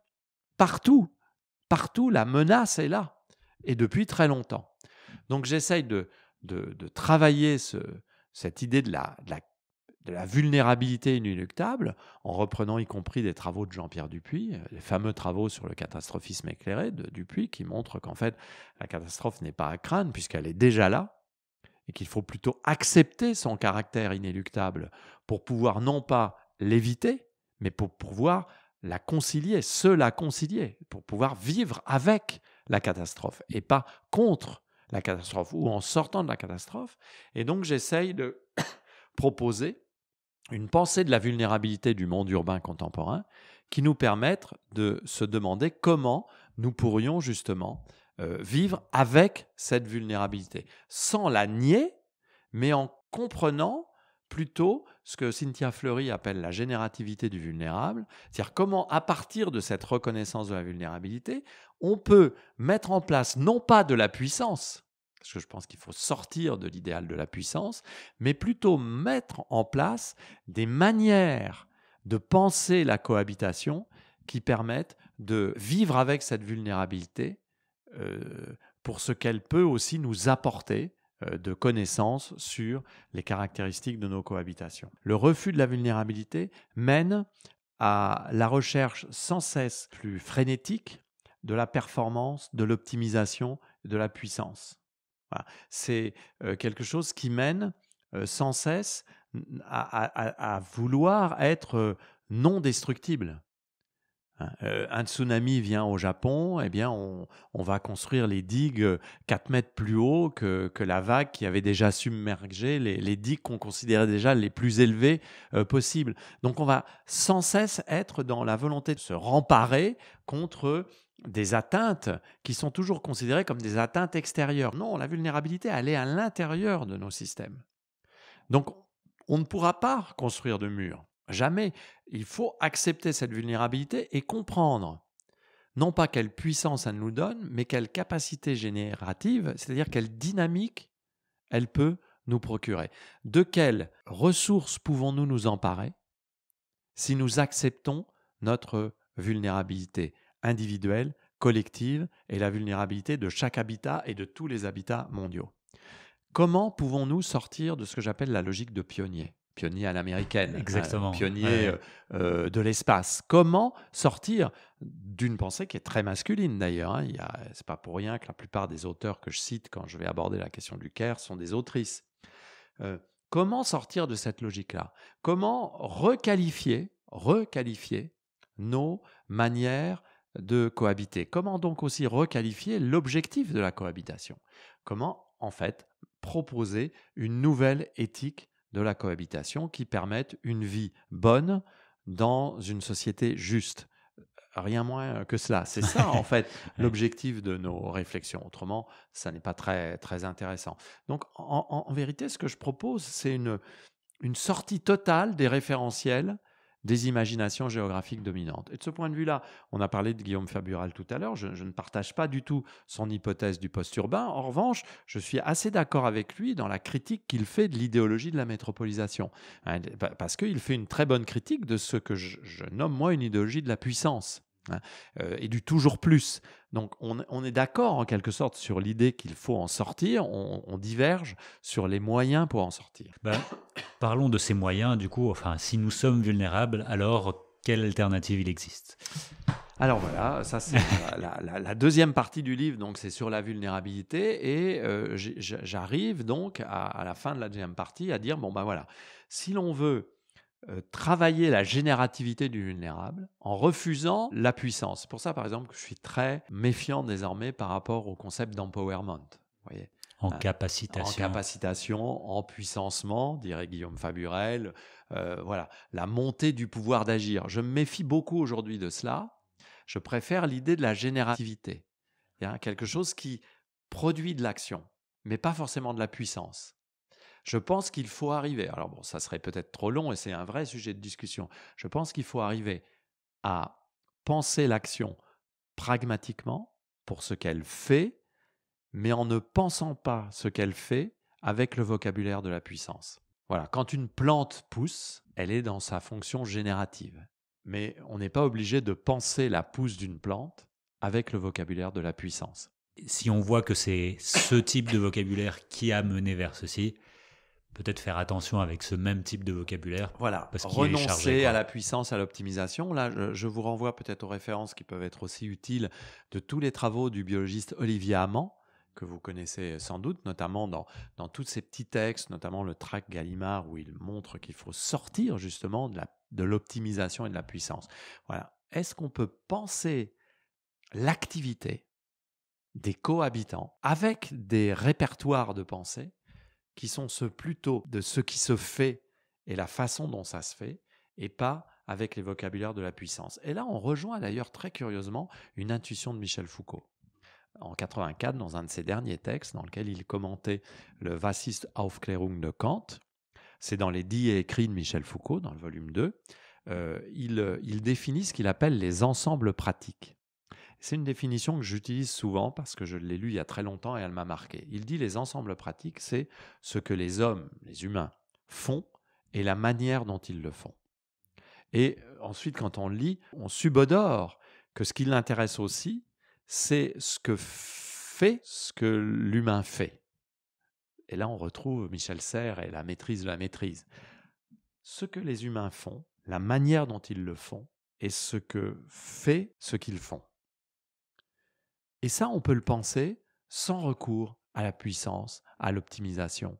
Partout, partout, la menace est là, et depuis très longtemps. Donc j'essaye de, de, travailler ce, cette idée de la, de la, vulnérabilité inéluctable, en reprenant y compris des travaux de Jean-Pierre Dupuis, euh, les fameux travaux sur le catastrophisme éclairé de Dupuis, qui montrent qu'en fait, la catastrophe n'est pas à crâne puisqu'elle est déjà là, et qu'il faut plutôt accepter son caractère inéluctable pour pouvoir non pas l'éviter, mais pour pouvoir la concilier, se la concilier, pour pouvoir vivre avec la catastrophe et pas contre la catastrophe ou en sortant de la catastrophe. Et donc j'essaye de proposer une pensée de la vulnérabilité du monde urbain contemporain qui nous permette de se demander comment nous pourrions justement euh, vivre avec cette vulnérabilité, sans la nier, mais en comprenant plutôt ce que Cynthia Fleury appelle la générativité du vulnérable, c'est-à-dire comment à partir de cette reconnaissance de la vulnérabilité, on peut mettre en place non pas de la puissance, parce que je pense qu'il faut sortir de l'idéal de la puissance, mais plutôt mettre en place des manières de penser la cohabitation qui permettent de vivre avec cette vulnérabilité euh, pour ce qu'elle peut aussi nous apporter euh, de connaissances sur les caractéristiques de nos cohabitations. Le refus de la vulnérabilité mène à la recherche sans cesse plus frénétique de la performance, de l'optimisation, de la puissance. C'est euh, quelque chose qui mène euh, sans cesse à vouloir être non destructible. Hein. Euh, un tsunami vient au Japon, eh bien on, va construire les digues 4 euh, mètres plus haut que, la vague qui avait déjà submergé, les, digues qu'on considérait déjà les plus élevées euh, possibles. Donc on va sans cesse être dans la volonté de se remparer contre des atteintes qui sont toujours considérées comme des atteintes extérieures. Non, la vulnérabilité, elle est à l'intérieur de nos systèmes. Donc on ne pourra pas construire de murs. Jamais. Il faut accepter cette vulnérabilité et comprendre, non pas quelle puissance elle nous donne, mais quelle capacité générative, c'est-à-dire quelle dynamique elle peut nous procurer. De quelles ressources pouvons-nous nous emparer si nous acceptons notre vulnérabilité individuelle, collective et la vulnérabilité de chaque habitat et de tous les habitats mondiaux Comment pouvons-nous sortir de ce que j'appelle la logique de pionnier pionnier à l'américaine, hein, Exactement. pionnier euh, euh, de l'espace. Comment sortir d'une pensée qui est très masculine d'ailleurs. Ce hein? C'est pas pour rien que la plupart des auteurs que je cite quand je vais aborder la question du Caire sont des autrices. Euh, comment sortir de cette logique-là Comment requalifier, requalifier nos manières de cohabiter Comment donc aussi requalifier l'objectif de la cohabitation Comment en fait proposer une nouvelle éthique de la cohabitation qui permettent une vie bonne dans une société juste. Rien moins que cela. C'est ça, en fait, l'objectif de nos réflexions. Autrement, ça n'est pas très, très intéressant. Donc, en, vérité, ce que je propose, c'est une, une sortie totale des référentiels des imaginations géographiques dominantes. Et de ce point de vue-là, on a parlé de Guillaume Fabural tout à l'heure, je, ne partage pas du tout son hypothèse du post-urbain. En revanche, je suis assez d'accord avec lui dans la critique qu'il fait de l'idéologie de la métropolisation. Hein, parce qu'il fait une très bonne critique de ce que je nomme moi une idéologie de la puissance. Hein, euh, et du toujours plus. Donc on, est d'accord en quelque sorte sur l'idée qu'il faut en sortir, on, diverge sur les moyens pour en sortir. Ben, parlons de ces moyens, du coup, enfin, si nous sommes vulnérables, alors quelle alternative il existe alors voilà, ça c'est la, deuxième partie du livre, donc c'est sur la vulnérabilité, et euh, j'arrive donc à, à, la fin de la deuxième partie à dire, bon ben voilà, si l'on veut euh, travailler la générativité du vulnérable en refusant la puissance. C'est pour ça, par exemple, que je suis très méfiant désormais par rapport au concept d'empowerment. en euh, capacitation. En capacitation, en puissancement, dirait Guillaume Faburel. Euh, voilà, la montée du pouvoir d'agir. Je me méfie beaucoup aujourd'hui de cela. Je préfère l'idée de la générativité. quelque chose qui produit de l'action, mais pas forcément de la puissance. Je pense qu'il faut arriver, alors bon, ça serait peut-être trop long et c'est un vrai sujet de discussion, je pense qu'il faut arriver à penser l'action pragmatiquement pour ce qu'elle fait, mais en ne pensant pas ce qu'elle fait avec le vocabulaire de la puissance. Voilà, quand une plante pousse, elle est dans sa fonction générative. Mais on n'est pas obligé de penser la pousse d'une plante avec le vocabulaire de la puissance. Si on voit que c'est ce type de vocabulaire qui a mené vers ceci, peut-être faire attention avec ce même type de vocabulaire. Voilà, renoncer chargé, à la puissance, à l'optimisation. Là, je, vous renvoie peut-être aux références qui peuvent être aussi utiles de tous les travaux du biologiste Olivier Amand, que vous connaissez sans doute, notamment dans, dans tous ces petits textes, notamment le tract Gallimard, où il montre qu'il faut sortir justement de l'optimisation de et de la puissance. Voilà. Est-ce qu'on peut penser l'activité des cohabitants avec des répertoires de pensée qui sont ceux plutôt de ce qui se fait et la façon dont ça se fait, et pas avec les vocabulaires de la puissance. Et là, on rejoint d'ailleurs très curieusement une intuition de Michel Foucault. En 84, dans un de ses derniers textes, dans lequel il commentait le Vassist Aufklärung de Kant, c'est dans les dits et écrits de Michel Foucault, dans le volume 2, euh, euh, il définit ce qu'il appelle les ensembles pratiques. C'est une définition que j'utilise souvent parce que je l'ai lue il y a très longtemps et elle m'a marqué. Il dit les ensembles pratiques, c'est ce que les hommes, les humains, font et la manière dont ils le font. Et euh, ensuite, quand on lit, on subodore que ce qui l'intéresse aussi, c'est ce que fait ce que l'humain fait. Et là, on retrouve Michel Serres et la maîtrise de la maîtrise. Ce que les humains font, la manière dont ils le font, et ce que fait ce qu'ils font. Et ça, on peut le penser sans recours à la puissance, à l'optimisation.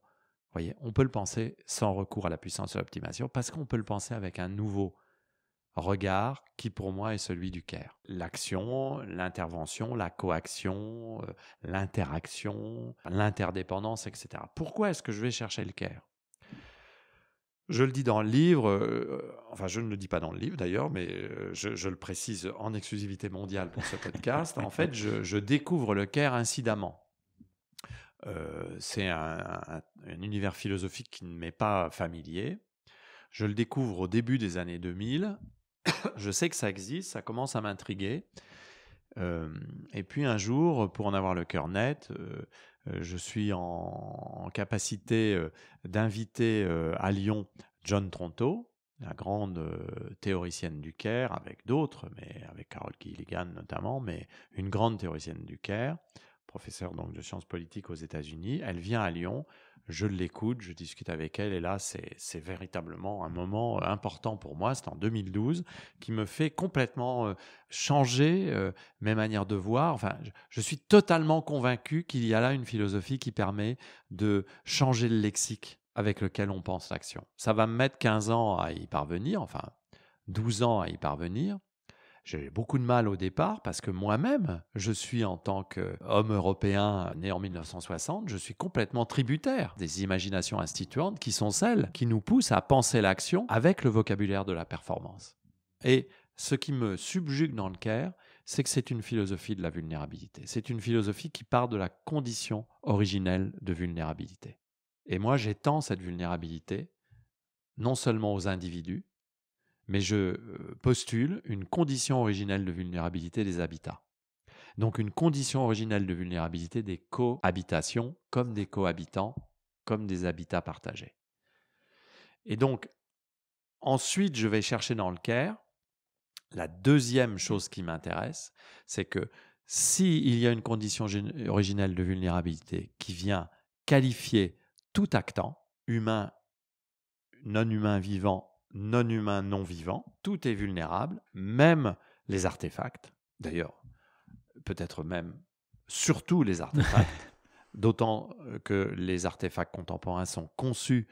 voyez, on peut le penser sans recours à la puissance à l'optimisation parce qu'on peut le penser avec un nouveau regard qui pour moi est celui du care. L'action, l'intervention, la coaction, euh, l'interaction, l'interdépendance, etc. Pourquoi est-ce que je vais chercher le care je le dis dans le livre, euh, enfin je ne le dis pas dans le livre d'ailleurs, mais euh, je, le précise en exclusivité mondiale pour ce podcast. en fait, je, découvre le Caire incidemment. Euh, c'est un, univers philosophique qui ne m'est pas familier. Je le découvre au début des années 2000. je sais que ça existe, ça commence à m'intriguer. et puis un jour, pour en avoir le cœur net, euh, je suis en, capacité euh, d'inviter euh, à Lyon John Tronto, la grande théoricienne du Caire, avec d'autres, mais avec Carol Gilligan notamment, mais une grande théoricienne du Caire, professeure donc de sciences politiques aux États-Unis. Elle vient à Lyon je l'écoute, je discute avec elle, et là, c'est véritablement un moment euh, important pour moi, c'est en 2012, qui me fait complètement euh, changer euh, mes manières de voir. je suis totalement convaincu qu'il y a là une philosophie qui permet de changer le lexique avec lequel on pense l'action. Ça va me mettre 15 ans à y parvenir, enfin 12 ans à y parvenir, j'ai beaucoup de mal au départ parce que moi-même, je suis en tant qu'homme européen né en 1960, je suis complètement tributaire des imaginations instituantes qui sont celles qui nous poussent à penser l'action avec le vocabulaire de la performance. Et ce qui me subjugue dans le CAIR, c'est que c'est une philosophie de la vulnérabilité. C'est une philosophie qui part de la condition originelle de vulnérabilité. Et moi, j'étends cette vulnérabilité non seulement aux individus, mais je euh, postule une condition originelle de vulnérabilité des habitats. Donc une condition originelle de vulnérabilité des cohabitations, comme des cohabitants, comme des habitats partagés. Et donc, ensuite, je vais chercher dans le CARE. La deuxième chose qui m'intéresse, c'est que s'il y a une condition originelle de vulnérabilité qui vient qualifier tout actant, humain, non humain vivant non humains, non vivants, tout est vulnérable, même les artefacts. D'ailleurs, peut-être même surtout les artefacts, d'autant euh, que les artefacts contemporains sont conçus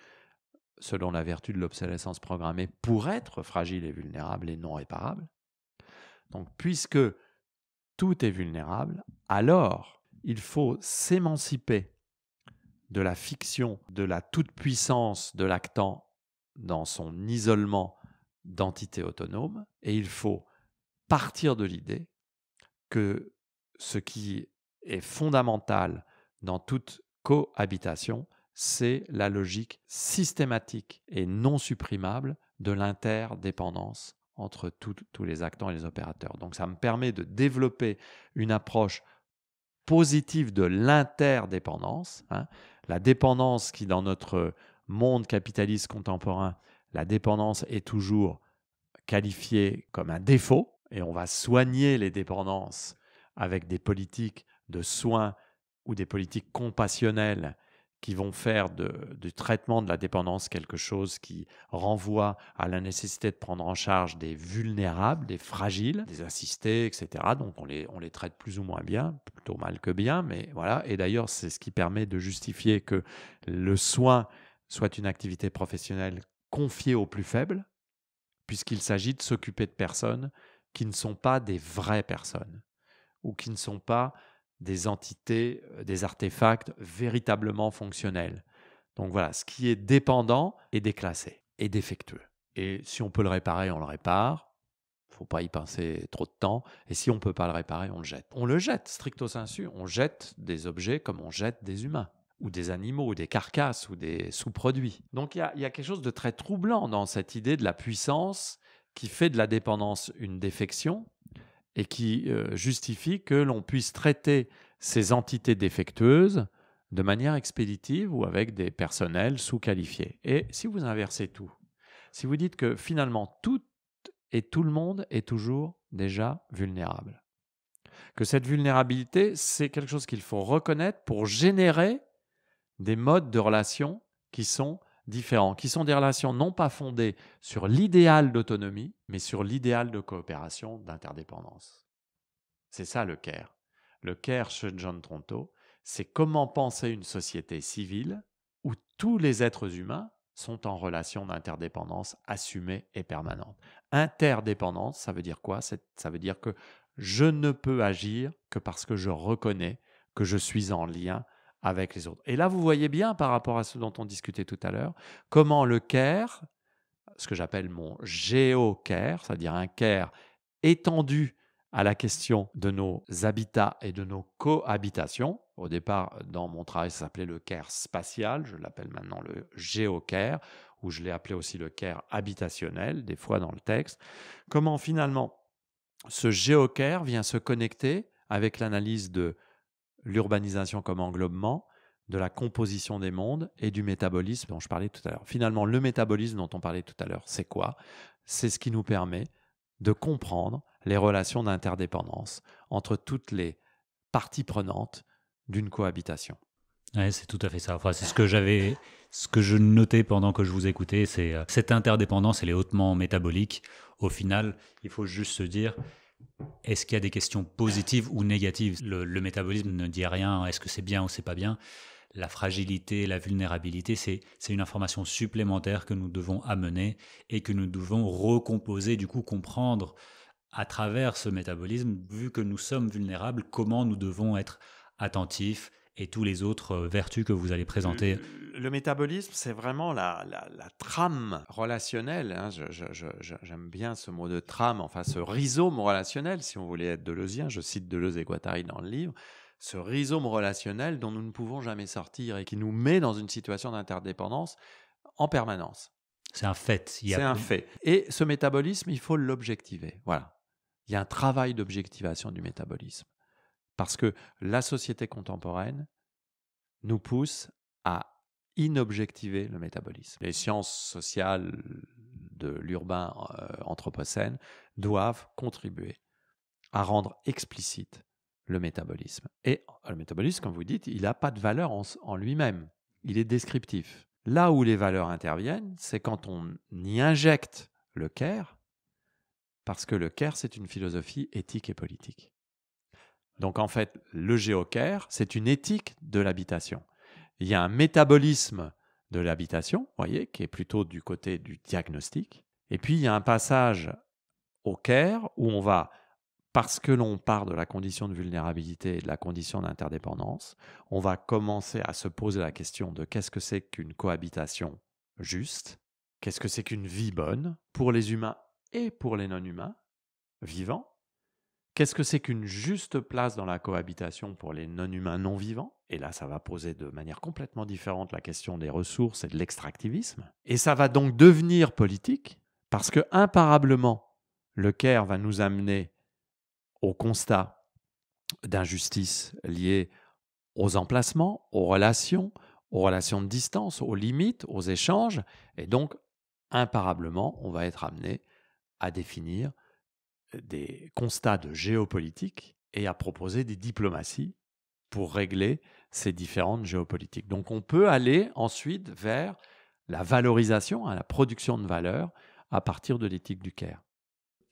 selon la vertu de l'obsolescence programmée pour être fragiles et vulnérables et non réparables. Donc puisque tout est vulnérable, alors il faut s'émanciper de la fiction, de la toute-puissance de l'actant dans son isolement d'entité autonome et il faut partir de l'idée que ce qui est fondamental dans toute cohabitation, c'est la logique systématique et non supprimable de l'interdépendance entre tous les actants et les opérateurs. Donc ça me permet de développer une approche positive de l'interdépendance, hein. la dépendance qui dans notre monde capitaliste contemporain, la dépendance est toujours qualifiée comme un défaut et on va soigner les dépendances avec des politiques de soins ou des politiques compassionnelles qui vont faire du traitement de la dépendance quelque chose qui renvoie à la nécessité de prendre en charge des vulnérables, des fragiles, des assistés, etc. Donc on les, on les traite plus ou moins bien, plutôt mal que bien, mais voilà. Et d'ailleurs, c'est ce qui permet de justifier que le soin soit une activité professionnelle confiée aux plus faibles, puisqu'il s'agit de s'occuper de personnes qui ne sont pas des vraies personnes, ou qui ne sont pas des entités, euh, des artefacts véritablement fonctionnels. Donc voilà, ce qui est dépendant est déclassé, est défectueux. Et si on peut le réparer, on le répare. Il ne faut pas y penser trop de temps. Et si on ne peut pas le réparer, on le jette. On le jette, stricto sensu. On jette des objets comme on jette des humains ou des animaux, ou des carcasses, ou des sous-produits. Donc il y, a quelque chose de très troublant dans cette idée de la puissance qui fait de la dépendance une défection et qui euh, justifie que l'on puisse traiter ces entités défectueuses de manière expéditive ou avec des personnels sous-qualifiés. Et si vous inversez tout, si vous dites que finalement tout et tout le monde est toujours déjà vulnérable, que cette vulnérabilité, c'est quelque chose qu'il faut reconnaître pour générer des modes de relations qui sont différents, qui sont des relations non pas fondées sur l'idéal d'autonomie, mais sur l'idéal de coopération, d'interdépendance. C'est ça le CARE. Le CARE chez John Tronto, c'est comment penser une société civile où tous les êtres humains sont en relation d'interdépendance assumée et permanente. Interdépendance, ça veut dire quoi Ça veut dire que je ne peux agir que parce que je reconnais que je suis en lien avec les autres. Et là, vous voyez bien par rapport à ce dont on discutait tout à l'heure, comment le care, ce que j'appelle mon géo-care, c'est-à-dire un care étendu à la question de nos habitats et de nos cohabitations. Au départ, dans mon travail, ça s'appelait le care spatial, je l'appelle maintenant le géo-care, ou je l'ai appelé aussi le care habitationnel, des fois dans le texte. Comment finalement ce géo vient se connecter avec l'analyse de l'urbanisation comme englobement, de la composition des mondes et du métabolisme dont je parlais tout à l'heure. Finalement, le métabolisme dont on parlait tout à l'heure, c'est quoi C'est ce qui nous permet de comprendre les relations d'interdépendance entre toutes les parties prenantes d'une cohabitation. c'est tout à fait ça. Enfin, c'est ce que j'avais, ce que je notais pendant que je vous écoutais, c'est euh, cette interdépendance, elle est hautement métabolique. Au final, il faut juste se dire, est-ce qu'il y a des questions positives ou négatives le, métabolisme ne dit rien, est-ce que c'est bien ou c'est pas bien la fragilité, la vulnérabilité, c'est une information supplémentaire que nous devons amener et que nous devons recomposer, du coup comprendre à travers ce métabolisme, vu que nous sommes vulnérables, comment nous devons être attentifs, et tous les autres euh, vertus que vous allez présenter. Le, métabolisme, c'est vraiment la, trame relationnelle. Hein. J'aime bien ce mot de trame, enfin ce rhizome relationnel, si on voulait être Deleuzien. Je cite Deleuze et Guattari dans le livre ce rhizome relationnel dont nous ne pouvons jamais sortir et qui nous met dans une situation d'interdépendance en permanence. C'est un fait. C'est un fait. Et ce métabolisme, il faut l'objectiver. Voilà. Il y a un travail d'objectivation du métabolisme. Parce que la société contemporaine nous pousse à inobjectiver le métabolisme. Les sciences sociales de l'urbain euh, anthropocène doivent contribuer à rendre explicite le métabolisme. Et le métabolisme, comme vous dites, il n'a pas de valeur en, lui-même. Il est descriptif. Là où les valeurs interviennent, c'est quand on y injecte le care, parce que le care, c'est une philosophie éthique et politique. Donc en fait, le géocaire, c'est une éthique de l'habitation. Il y a un métabolisme de l'habitation, voyez, qui est plutôt du côté du diagnostic. Et puis il y a un passage au care où on va, parce que l'on part de la condition de vulnérabilité et de la condition d'interdépendance, on va commencer à se poser la question de qu'est-ce que c'est qu'une cohabitation juste, qu'est-ce que c'est qu'une vie bonne pour les humains et pour les non-humains vivants, Qu'est-ce que c'est qu'une juste place dans la cohabitation pour les non-humains non vivants Et là, ça va poser de manière complètement différente la question des ressources et de l'extractivisme. Et ça va donc devenir politique parce que imparablement, le CAIR va nous amener au constat d'injustice liées aux emplacements, aux relations, aux relations de distance, aux limites, aux échanges. Et donc, imparablement, on va être amené à définir des constats de géopolitique et à proposer des diplomaties pour régler ces différentes géopolitiques. Donc on peut aller ensuite vers la valorisation, à hein, la production de valeur à partir de l'éthique du Caire.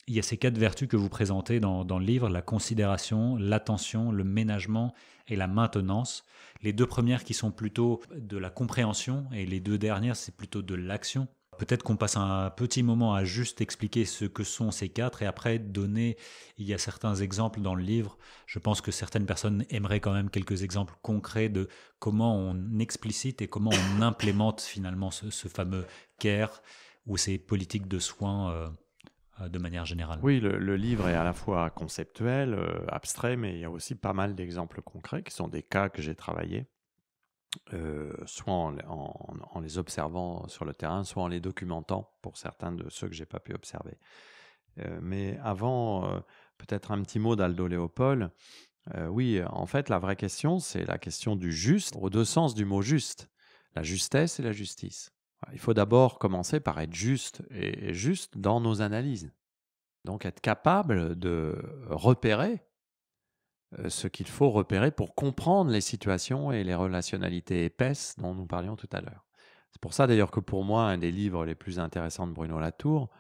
Il y a ces quatre vertus que vous présentez dans le livre, la considération, l'attention, le ménagement et la maintenance. Les deux premières qui sont plutôt de la compréhension et les deux dernières, c'est plutôt de l'action peut-être qu'on passe un petit moment à juste expliquer ce que sont ces quatre et après donner, il y a certains exemples dans le livre, je pense que certaines personnes aimeraient quand même quelques exemples concrets de comment on explicite et comment on implémente finalement ce, fameux care ou ces politiques de soins. Euh, de manière générale. Oui, le, livre est à la fois conceptuel, euh, abstrait, mais il y a aussi pas mal d'exemples concrets qui sont des cas que j'ai travaillés. Euh, soit en, les observant sur le terrain, soit en les documentant pour certains de ceux que j'ai pas pu observer. Euh, mais avant, euh, peut-être un petit mot d'Aldo Léopold. oui, en fait, la vraie question, c'est la question du juste, aux deux sens du mot juste, la justesse et la justice. Il faut d'abord commencer par être juste et juste dans nos analyses. Donc être capable de repérer euh, ce qu'il faut repérer pour comprendre les situations et les relationnalités épaisses dont nous parlions tout à l'heure. C'est pour ça d'ailleurs que pour moi, un des livres les plus intéressants de Bruno Latour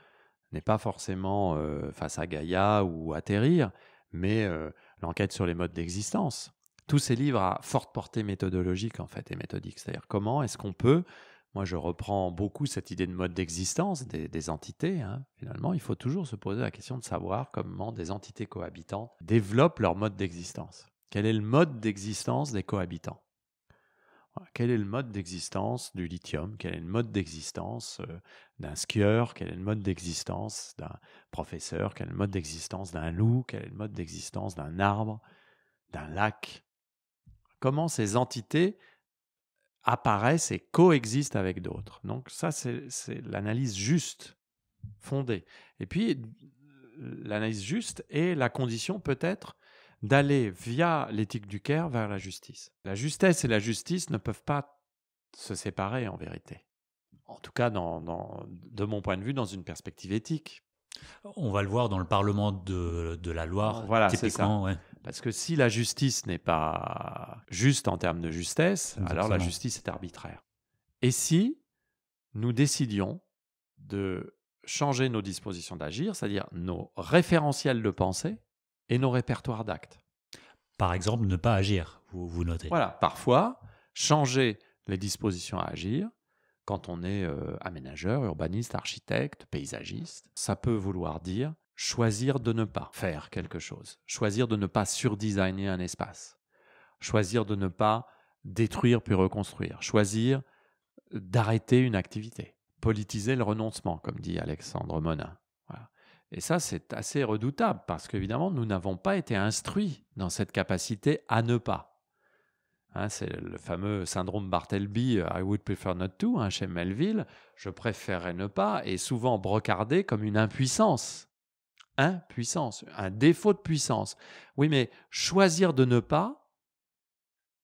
n'est pas forcément euh, Face à Gaïa ou Atterrir, mais euh, l'enquête sur les modes d'existence. Tous ces livres à forte portée méthodologique en fait et méthodique, c'est-à-dire comment est-ce qu'on peut moi, je reprends beaucoup cette idée de mode d'existence des, entités. Hein. Finalement, il faut toujours se poser la question de savoir comment des entités cohabitantes développent leur mode d'existence. Quel est le mode d'existence des cohabitants quel est le mode d'existence du lithium Quel est le mode d'existence euh, d'un skieur Quel est le mode d'existence d'un professeur Quel est le mode d'existence d'un loup Quel est le mode d'existence d'un arbre D'un lac Comment ces entités apparaissent et coexistent avec d'autres. Donc ça, c'est l'analyse juste, fondée. Et puis, l'analyse juste est la condition peut-être d'aller via l'éthique du Caire vers la justice. La justesse et la justice ne peuvent pas se séparer en vérité. En tout cas, dans, dans, de mon point de vue, dans une perspective éthique. On va le voir dans le Parlement de, de la Loire. Voilà, typiquement, ouais. Parce que si la justice n'est pas juste en termes de justesse, alors la justice est arbitraire. Et si nous décidions de changer nos dispositions d'agir, c'est-à-dire nos référentiels de pensée et nos répertoires d'actes Par exemple, ne pas agir, vous, vous notez. Voilà, parfois, changer les dispositions à agir, quand on est euh, aménageur, urbaniste, architecte, paysagiste, ça peut vouloir dire choisir de ne pas faire quelque chose, choisir de ne pas surdesigner un espace, choisir de ne pas détruire puis reconstruire, choisir d'arrêter une activité, politiser le renoncement, comme dit Alexandre Monin. Et ça, c'est assez redoutable parce qu'évidemment, nous n'avons pas été instruits dans cette capacité à ne pas. Hein, c'est le fameux syndrome Bartleby, euh, I would prefer not to, hein, chez Melville, je préférerais ne pas, et souvent brocardé comme une impuissance impuissance, un défaut de puissance. Oui, mais choisir de ne pas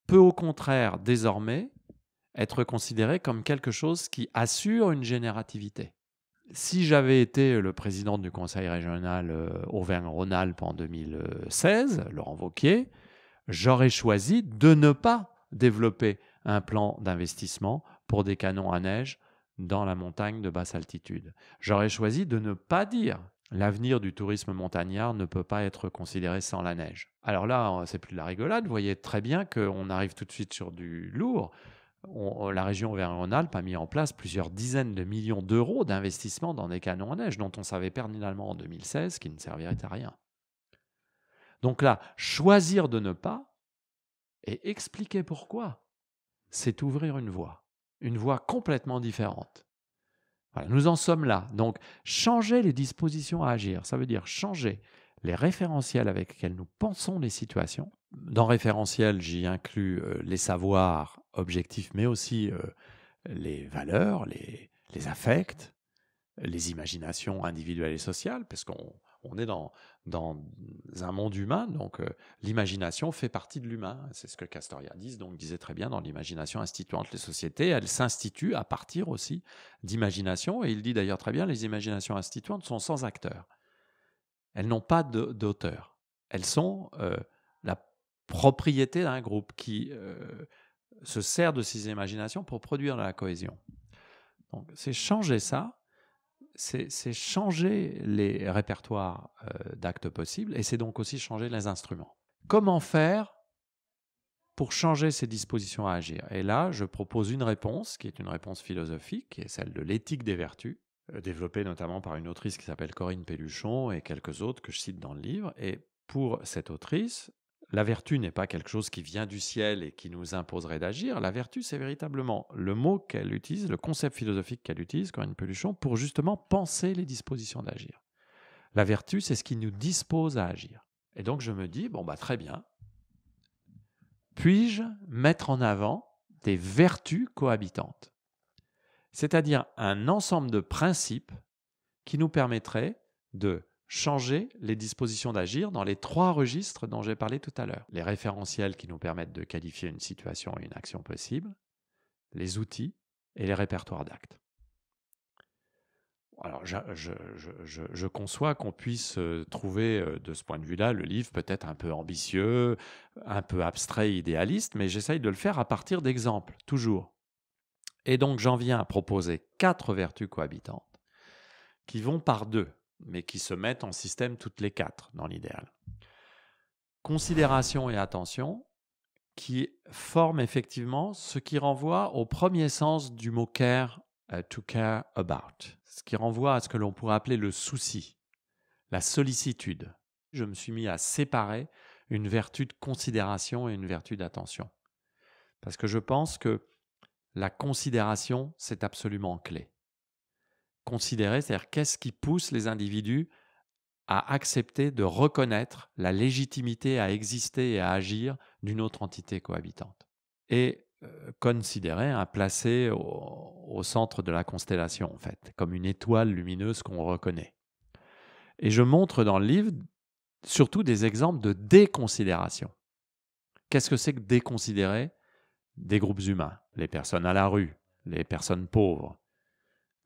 peut au contraire, désormais, être considéré comme quelque chose qui assure une générativité. Si j'avais été le président du conseil régional euh, Auvergne-Rhône-Alpes en 2016, Laurent Vauquier, j'aurais choisi de ne pas développer un plan d'investissement pour des canons à neige dans la montagne de basse altitude. J'aurais choisi de ne pas dire L'avenir du tourisme montagnard ne peut pas être considéré sans la neige. Alors là, euh, c'est plus de la rigolade. Vous voyez très bien qu'on arrive tout de suite sur du lourd. Euh, la région auvergne alpes a mis en place plusieurs dizaines de millions d'euros d'investissement dans des canons en neige dont on savait pertinemment en 2016 qu'ils ne serviraient à rien. Donc là, choisir de ne pas et expliquer pourquoi, c'est ouvrir une voie, une voie complètement différente nous en sommes là. Donc, changer les dispositions à agir, ça veut dire changer les référentiels avec lesquels nous pensons les situations. Dans référentiel, j'y inclus euh, les savoirs objectifs, mais aussi euh, les valeurs, les, les affects, les imaginations individuelles et sociales, parce qu'on on est dans, dans un monde humain, donc euh, l'imagination fait partie de l'humain. C'est ce que Castoriadis donc, disait très bien dans l'imagination instituante. Les sociétés, elles s'instituent à partir aussi d'imagination, et il dit d'ailleurs très bien, les imaginations instituantes sont sans acteurs. Elles n'ont pas d'auteur. Elles sont euh, la propriété d'un groupe qui euh, se sert de ses imaginations pour produire la cohésion. Donc c'est changer ça, c'est changer les répertoires euh, d'actes possibles et c'est donc aussi changer les instruments. Comment faire pour changer ces dispositions à agir Et là, je propose une réponse qui est une réponse philosophique, qui est celle de l'éthique des vertus, euh, développée notamment par une autrice qui s'appelle Corinne Pelluchon et quelques autres que je cite dans le livre. Et pour cette autrice, la vertu n'est pas quelque chose qui vient du ciel et qui nous imposerait d'agir. La vertu, c'est véritablement le mot qu'elle utilise, le concept philosophique qu'elle utilise, Corinne Peluchon, pour justement penser les dispositions d'agir. La vertu, c'est ce qui nous dispose à agir. Et donc je me dis, bon, bah très bien, puis-je mettre en avant des vertus cohabitantes C'est-à-dire un ensemble de principes qui nous permettraient de changer les dispositions d'agir dans les trois registres dont j'ai parlé tout à l'heure. Les référentiels qui nous permettent de qualifier une situation et une action possible, les outils et les répertoires d'actes. Alors, je, je conçois qu'on puisse euh, trouver, euh, de ce point de vue-là, le livre peut-être un peu ambitieux, un peu abstrait, idéaliste, mais j'essaye de le faire à partir d'exemples, toujours. Et donc, j'en viens à proposer quatre vertus cohabitantes qui vont par deux mais qui se mettent en système toutes les quatre dans l'idéal. Considération et attention qui forment effectivement ce qui renvoie au premier sens du mot care, euh, to care about, ce qui renvoie à ce que l'on pourrait appeler le souci, la sollicitude. Je me suis mis à séparer une vertu de considération et une vertu d'attention. Parce que je pense que la considération, c'est absolument clé considérer, c'est-à-dire qu'est-ce qui pousse les individus à accepter de reconnaître la légitimité à exister et à agir d'une autre entité cohabitante. Et euh, considérer, à placer au, au, centre de la constellation, en fait, comme une étoile lumineuse qu'on reconnaît. Et je montre dans le livre surtout des exemples de déconsidération. Qu'est-ce que c'est que déconsidérer des groupes humains, les personnes à la rue, les personnes pauvres,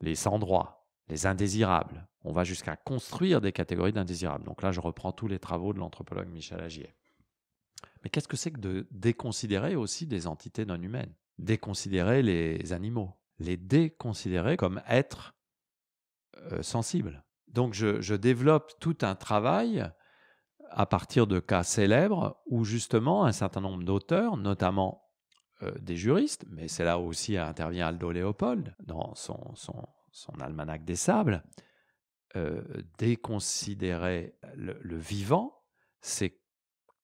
les sans droits, les indésirables. On va jusqu'à construire des catégories d'indésirables. Donc là, je reprends tous les travaux de l'anthropologue Michel Agier. Mais qu'est-ce que c'est que de déconsidérer aussi des entités non humaines Déconsidérer les animaux, les déconsidérer comme êtres euh, sensibles. Donc je, développe tout un travail à partir de cas célèbres où justement un certain nombre d'auteurs, notamment euh, des juristes, mais c'est là aussi intervient Aldo Léopold dans son, son, almanach des sables, euh, déconsidérer le vivant, c'est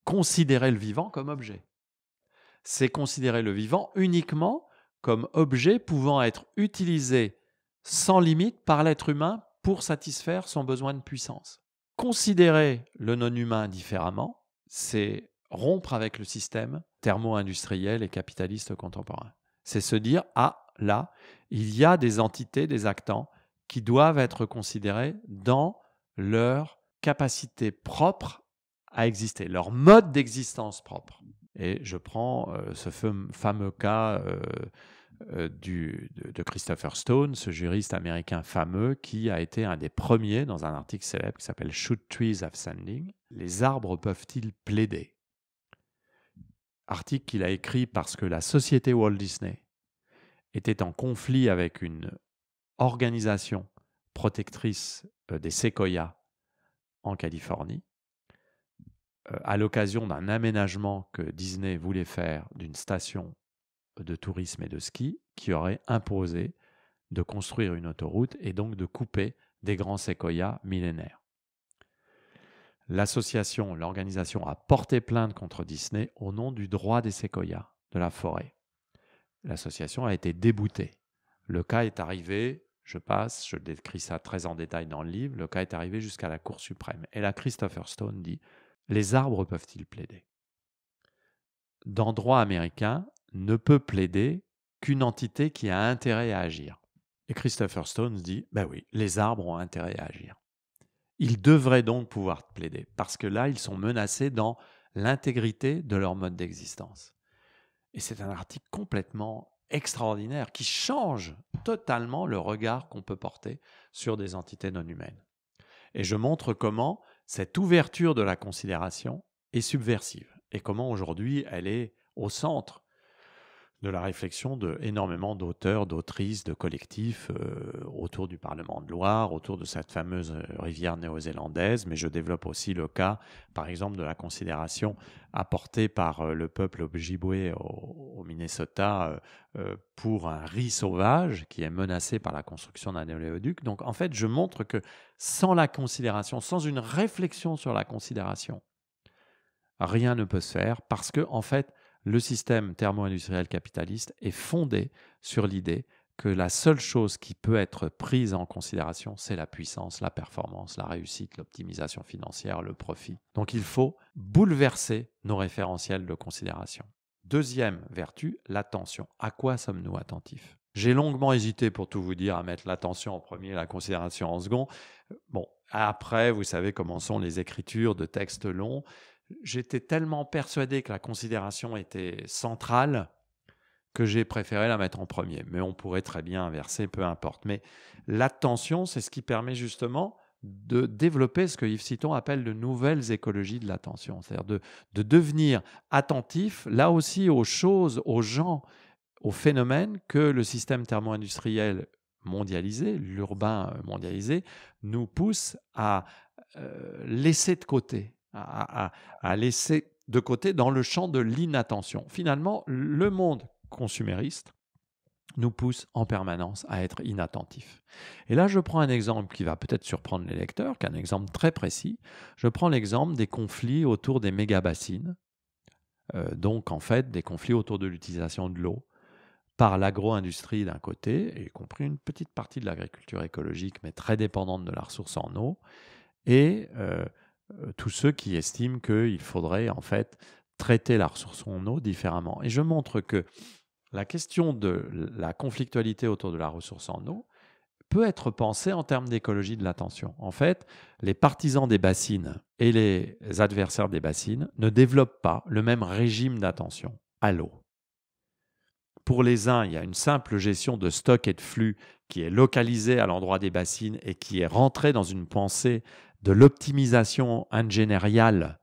considérer le vivant comme objet. C'est considérer le vivant uniquement comme objet pouvant être utilisé sans limite par l'être humain pour satisfaire son besoin de puissance. Considérer le non-humain différemment, c'est rompre avec le système thermo-industriel et capitaliste contemporain. C'est se dire, ah, là, il y a des entités, des actants, qui doivent être considérés dans leur capacité propre à exister, leur mode d'existence propre. Et je prends euh, ce fameux cas euh, euh, du, de, Christopher Stone, ce juriste américain fameux qui a été un des premiers dans un article célèbre qui s'appelle Should Trees Have Standing Les arbres peuvent-ils plaider article qu'il a écrit parce que la société Walt Disney était en conflit avec une organisation protectrice euh, des séquoias en Californie, euh, à l'occasion d'un aménagement que Disney voulait faire d'une station de tourisme et de ski qui aurait imposé de construire une autoroute et donc de couper des grands séquoias millénaires. L'association, l'organisation a porté plainte contre Disney au nom du droit des séquoias de la forêt. L'association a été déboutée. Le cas est arrivé, je passe, je décris ça très en détail dans le livre, le cas est arrivé jusqu'à la Cour suprême. Et là, Christopher Stone dit Les arbres peuvent-ils plaider Dans droit américain, ne peut plaider qu'une entité qui a intérêt à agir. Et Christopher Stone dit Ben oui, les arbres ont intérêt à agir. Ils devraient donc pouvoir plaider, parce que là, ils sont menacés dans l'intégrité de leur mode d'existence. Et c'est un article complètement extraordinaire qui change totalement le regard qu'on peut porter sur des entités non humaines. Et je montre comment cette ouverture de la considération est subversive et comment aujourd'hui elle est au centre de la réflexion de énormément d'auteurs, d'autrices, de collectifs euh, autour du Parlement de Loire, autour de cette fameuse euh, rivière néo-zélandaise, mais je développe aussi le cas, par exemple, de la considération apportée par euh, le peuple Ojibwe au, Minnesota pour un riz sauvage qui est menacé par la construction d'un oléoduc. Donc en fait, je montre que sans la considération, sans une réflexion sur la considération, rien ne peut se faire parce que en fait, le système thermo-industriel capitaliste est fondé sur l'idée que la seule chose qui peut être prise en considération, c'est la puissance, la performance, la réussite, l'optimisation financière, le profit. Donc il faut bouleverser nos référentiels de considération. Deuxième vertu, l'attention. À quoi sommes-nous attentifs J'ai longuement hésité, pour tout vous dire, à mettre l'attention en premier, la considération en second. Bon, après, vous savez comment sont les écritures de textes longs j'étais tellement persuadé que la considération était centrale que j'ai préféré la mettre en premier. Mais on pourrait très bien inverser, peu importe. Mais l'attention, c'est ce qui permet justement de développer ce que Yves Citon appelle de nouvelles écologies de l'attention, c'est-à-dire de, devenir attentif là aussi aux choses, aux gens, aux phénomènes que le système thermo-industriel mondialisé, l'urbain mondialisé, nous pousse à euh, laisser de côté, à, laisser de côté dans le champ de l'inattention. Finalement, le monde consumériste nous pousse en permanence à être inattentifs. Et là, je prends un exemple qui va peut-être surprendre les lecteurs, qu'un exemple très précis. Je prends l'exemple des conflits autour des méga-bassines, euh, donc en fait des conflits autour de l'utilisation de l'eau par l'agro-industrie d'un côté, y compris une petite partie de l'agriculture écologique, mais très dépendante de la ressource en eau, et euh, euh, tous ceux qui estiment qu'il faudrait en fait traiter la ressource en eau différemment. Et je montre que la question de la conflictualité autour de la ressource en eau peut être pensée en termes d'écologie de l'attention. En fait, les partisans des bassines et les adversaires des bassines ne développent pas le même régime d'attention à l'eau. Pour les uns, il y a une simple gestion de stock et de flux qui est localisée à l'endroit des bassines et qui est rentrée dans une pensée de l'optimisation ingénériale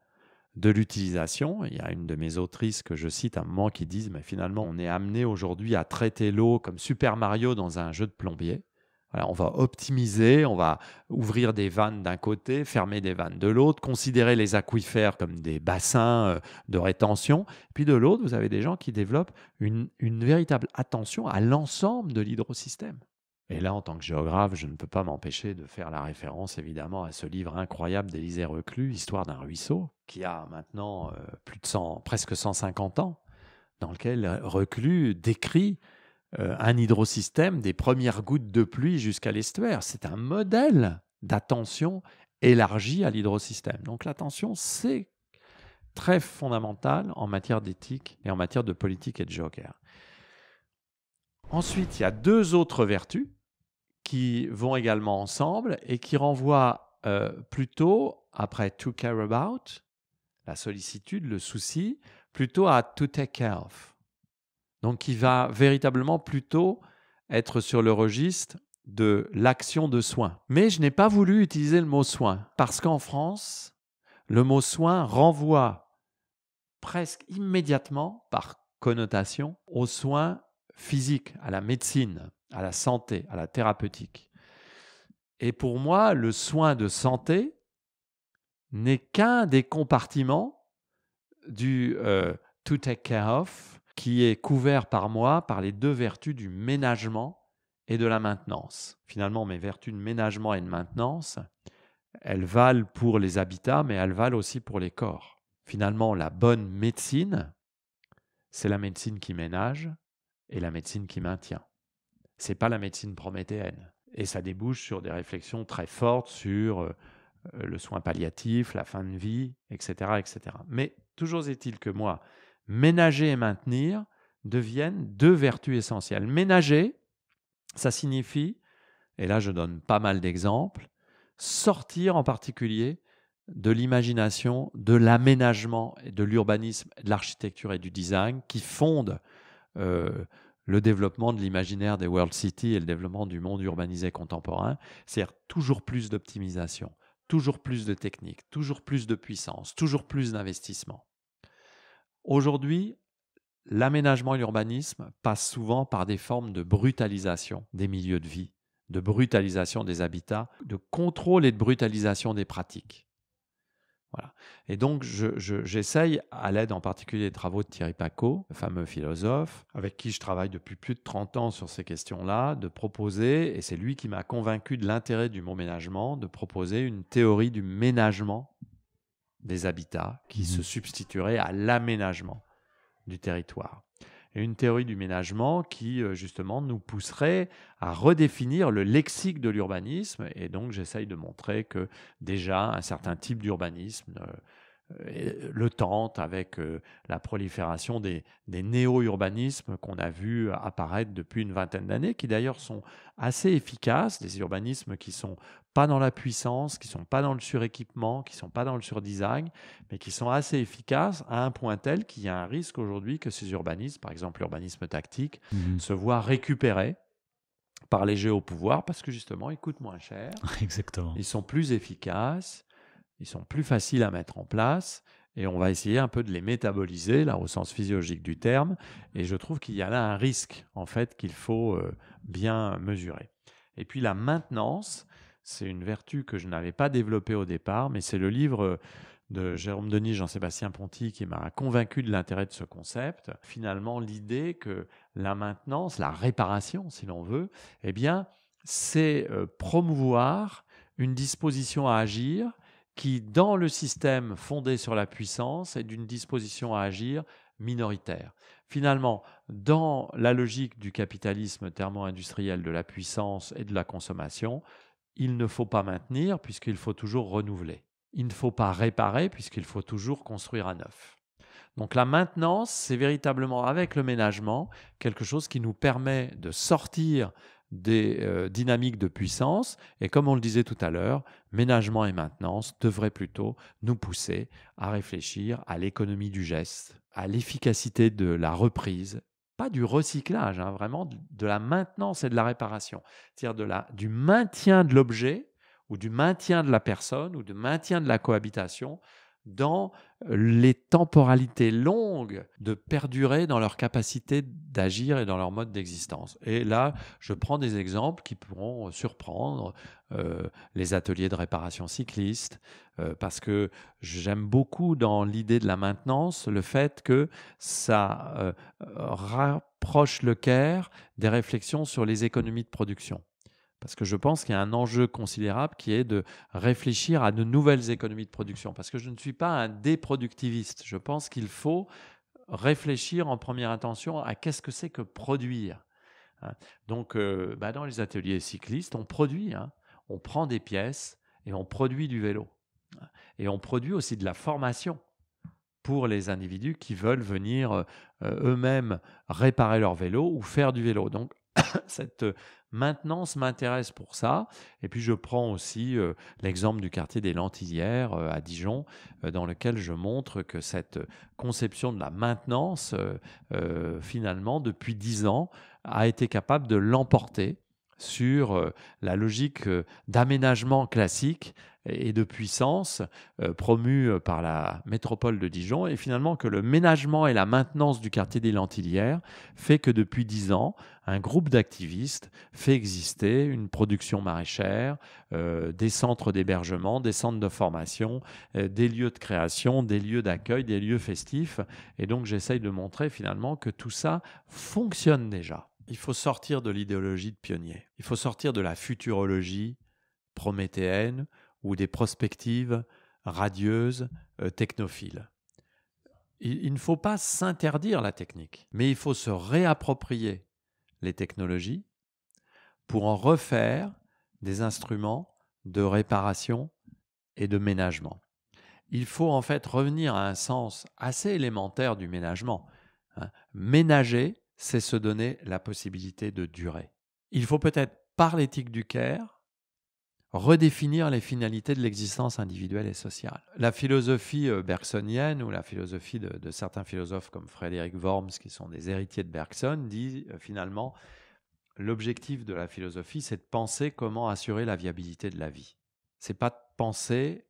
de l'utilisation. Il y a une de mes autrices que je cite à un moment qui disent, mais finalement, on est amené aujourd'hui à traiter l'eau comme Super Mario dans un jeu de plombier. on va optimiser, on va ouvrir des vannes d'un côté, fermer des vannes de l'autre, considérer les aquifères comme des bassins euh, de rétention. Puis de l'autre, vous avez des gens qui développent une, une véritable attention à l'ensemble de l'hydrosystème. Et là, en tant que géographe, je ne peux pas m'empêcher de faire la référence évidemment à ce livre incroyable d'Élisée Reclus, Histoire d'un ruisseau, qui a maintenant euh, plus de presque 150 ans, dans lequel euh, Reclus décrit euh, un hydrosystème des premières gouttes de pluie jusqu'à l'estuaire. C'est un modèle d'attention élargie à l'hydrosystème. Donc l'attention, c'est très fondamental en matière d'éthique et en matière de politique et de joker. Ensuite, il y a deux autres vertus qui vont également ensemble et qui renvoient euh, plutôt, après to care about, la sollicitude, le souci, plutôt à to take care of. Donc qui va véritablement plutôt être sur le registre de l'action de soin. Mais je n'ai pas voulu utiliser le mot soin parce qu'en France, le mot soin renvoie presque immédiatement par connotation aux soins physique, à la médecine, à la santé, à la thérapeutique. Et pour moi, le soin de santé n'est qu'un des compartiments du euh, to take care of qui est couvert par moi par les deux vertus du ménagement et de la maintenance. Finalement, mes vertus de ménagement et de maintenance, elles valent pour les habitats, mais elles valent aussi pour les corps. Finalement, la bonne médecine, c'est la médecine qui ménage, et la médecine qui maintient. C'est pas la médecine prométhéenne. Et ça débouche sur des réflexions très fortes sur euh, euh, le soin palliatif, la fin de vie, etc. etc. Mais toujours est-il que moi, ménager et maintenir deviennent deux vertus essentielles. Ménager, ça signifie, et là je donne pas mal d'exemples, sortir en particulier de l'imagination, de l'aménagement, de l'urbanisme, de l'architecture et du design qui fondent euh, le développement de l'imaginaire des World Cities et le développement du monde urbanisé contemporain, cest toujours plus d'optimisation, toujours plus de techniques, toujours plus de puissance, toujours plus d'investissement. Aujourd'hui, l'aménagement et l'urbanisme passent souvent par des formes de brutalisation des milieux de vie, de brutalisation des habitats, de contrôle et de brutalisation des pratiques. Et donc, j'essaye, à l'aide en particulier des travaux de Thierry Paco, le fameux philosophe, avec qui je travaille depuis plus de 30 ans sur ces questions-là, de proposer, et c'est lui qui m'a convaincu de l'intérêt du mot ménagement, de proposer une théorie du ménagement des habitats qui mmh se substituerait à l'aménagement du territoire une théorie du ménagement qui euh, justement nous pousserait à redéfinir le lexique de l'urbanisme. Et donc j'essaye de montrer que déjà un certain type d'urbanisme euh, euh, le tente avec la prolifération des, des néo-urbanismes qu'on a vu apparaître depuis une vingtaine d'années, qui d'ailleurs sont assez efficaces, des urbanismes qui sont pas dans la puissance, qui sont pas dans le suréquipement, qui sont pas dans le surdesign, mais qui sont assez efficaces à un point tel qu'il y a un risque aujourd'hui que ces urbanistes, par exemple l'urbanisme tactique, mhm. se voient récupérés par les jeux pouvoir parce que justement ils coûtent moins cher. Exactement. Ils sont plus efficaces, ils sont plus faciles à mettre en place et on va essayer un peu de les métaboliser, là, au sens physiologique du terme. Et je trouve qu'il y a là un risque, en fait, qu'il faut euh, bien mesurer. Et puis la maintenance, c'est une vertu que je n'avais pas développée au départ, mais c'est le livre euh, de Jérôme Denis, Jean-Sébastien Ponty qui m'a convaincu de l'intérêt de ce concept. Finalement, l'idée que la maintenance, la réparation, si l'on veut, eh bien, c'est euh, promouvoir une disposition à agir qui, dans le système fondé sur la puissance, est d'une disposition à agir minoritaire. Finalement, dans la logique du capitalisme thermo-industriel de la puissance et de la consommation, il ne faut pas maintenir puisqu'il faut toujours renouveler. Il ne faut pas réparer puisqu'il faut toujours construire à neuf. Donc la maintenance, c'est véritablement avec le ménagement quelque chose qui nous permet de sortir des euh, dynamiques de puissance et comme on le disait tout à l'heure, ménagement et maintenance devraient plutôt nous pousser à réfléchir à l'économie du geste, à l'efficacité de la reprise du recyclage, hein, vraiment de la maintenance et de la réparation, c'est-à-dire du maintien de l'objet ou du maintien de la personne ou du maintien de la cohabitation dans les temporalités longues de perdurer dans leur capacité d'agir et dans leur mode d'existence. Et là, je prends des exemples qui pourront surprendre euh, les ateliers de réparation cycliste, euh, parce que j'aime beaucoup dans l'idée de la maintenance le fait que ça euh, rapproche le caire des réflexions sur les économies de production. Parce que je pense qu'il y a un enjeu considérable qui est de réfléchir à de nouvelles économies de production. Parce que je ne suis pas un déproductiviste. Je pense qu'il faut réfléchir en première intention à qu'est-ce que c'est que produire. Hein. Donc, euh, bah, dans les ateliers cyclistes, on produit, hein. on prend des pièces et on produit du vélo. Hein. Et on produit aussi de la formation pour les individus qui veulent venir euh, eux-mêmes réparer leur vélo ou faire du vélo. Donc, cette euh, maintenance m'intéresse pour ça. Et puis je prends aussi euh, l'exemple du quartier des Lentilières euh, à Dijon, dans lequel je montre que cette conception de la maintenance, finalement, depuis dix ans, a été capable de l'emporter sur euh, la logique euh, d'aménagement classique et de puissance euh, promue par la métropole de Dijon, et finalement que le ménagement et la maintenance du quartier des Lentilières fait que depuis dix ans, un groupe d'activistes fait exister une production maraîchère, des centres d'hébergement, des centres de formation, des lieux de création, des lieux d'accueil, des lieux festifs. Et donc j'essaye de montrer finalement que tout ça fonctionne déjà. Il faut sortir de l'idéologie de pionnier. Il faut sortir de la futurologie prométhéenne ou des prospectives radieuses, euh, technophiles. il ne faut pas s'interdire la technique, mais il faut se réapproprier les technologies pour en refaire des instruments de réparation et de ménagement. Il faut en fait revenir à un sens assez élémentaire du ménagement. Hein. Ménager, c'est se donner la possibilité de durer. Il faut peut-être, par l'éthique du caire, redéfinir les finalités de l'existence individuelle et sociale. La philosophie euh, bergsonienne ou la philosophie de, certains philosophes comme Frédéric Worms, qui sont des héritiers de Bergson, dit euh, finalement l'objectif de la philosophie, c'est de penser comment assurer la viabilité de la vie. C'est pas de penser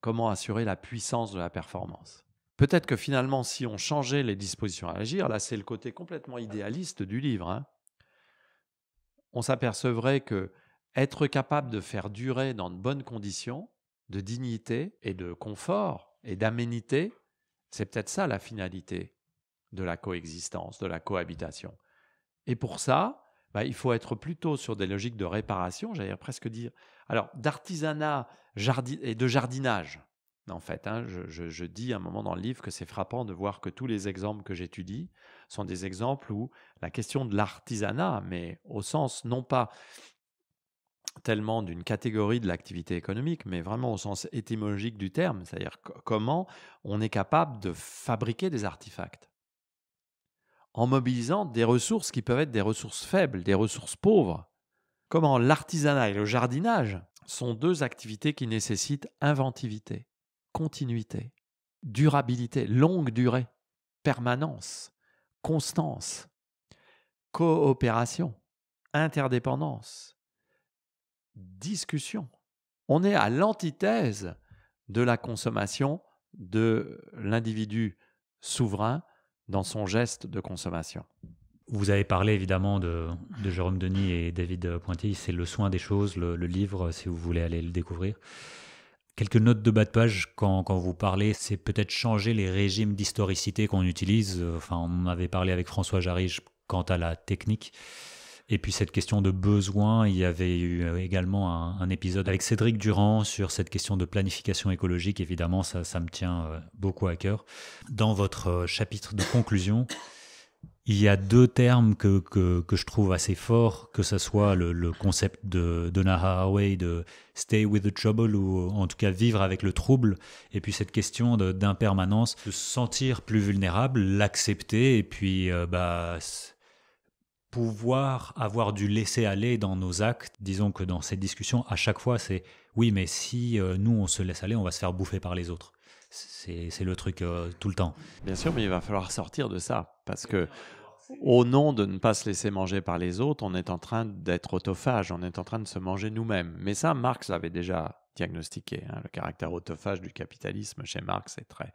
comment assurer la puissance de la performance. Peut-être que finalement, si on changeait les dispositions à agir, là c'est le côté complètement idéaliste du livre, hein, on s'apercevrait que être capable de faire durer dans de bonnes conditions, de dignité et de confort et d'aménité, c'est peut-être ça la finalité de la coexistence, de la cohabitation. Et pour ça, bah, il faut être plutôt sur des logiques de réparation, j'allais presque dire, alors d'artisanat et de jardinage. En fait, hein, je, je, dis à un moment dans le livre que c'est frappant de voir que tous les exemples que j'étudie sont des exemples où la question de l'artisanat, mais au sens non pas tellement d'une catégorie de l'activité économique, mais vraiment au sens étymologique du terme, c'est-à-dire comment on est capable de fabriquer des artefacts en mobilisant des ressources qui peuvent être des ressources faibles, des ressources pauvres. Comment l'artisanat et le jardinage sont deux activités qui nécessitent inventivité continuité, durabilité, longue durée, permanence, constance, coopération, interdépendance, discussion. On est à l'antithèse de la consommation de l'individu souverain dans son geste de consommation. Vous avez parlé évidemment de, Jérôme Denis et David Pointy, c'est Le soin des choses, le livre, si vous voulez aller le découvrir. Quelques notes de bas de page quand, quand vous parlez, c'est peut-être changer les régimes d'historicité qu'on utilise. Enfin, on avait parlé avec François Jarige quant à la technique. Et puis cette question de besoin, il y avait eu euh, également un, un, épisode avec Cédric Durand sur cette question de planification écologique. Évidemment, ça, ça me tient euh, beaucoup à cœur. Dans votre euh, chapitre de conclusion, il y a deux termes que, je trouve assez forts, que ce soit le, concept de, de de stay with the trouble ou en tout cas vivre avec le trouble, et puis cette question d'impermanence, de, se sentir plus vulnérable, l'accepter et puis euh, bah, pouvoir avoir du laisser aller dans nos actes. Disons que dans cette discussion, à chaque fois, c'est oui, mais si euh, nous on se laisse aller, on va se faire bouffer par les autres. C'est le truc euh, tout le temps. Bien sûr, mais il va falloir sortir de ça parce que au nom de ne pas se laisser manger par les autres, on est en train d'être autophage, on est en train de se manger nous-mêmes. Mais ça, Marx l'avait déjà diagnostiqué. Hein, le caractère autophage du capitalisme chez Marx est très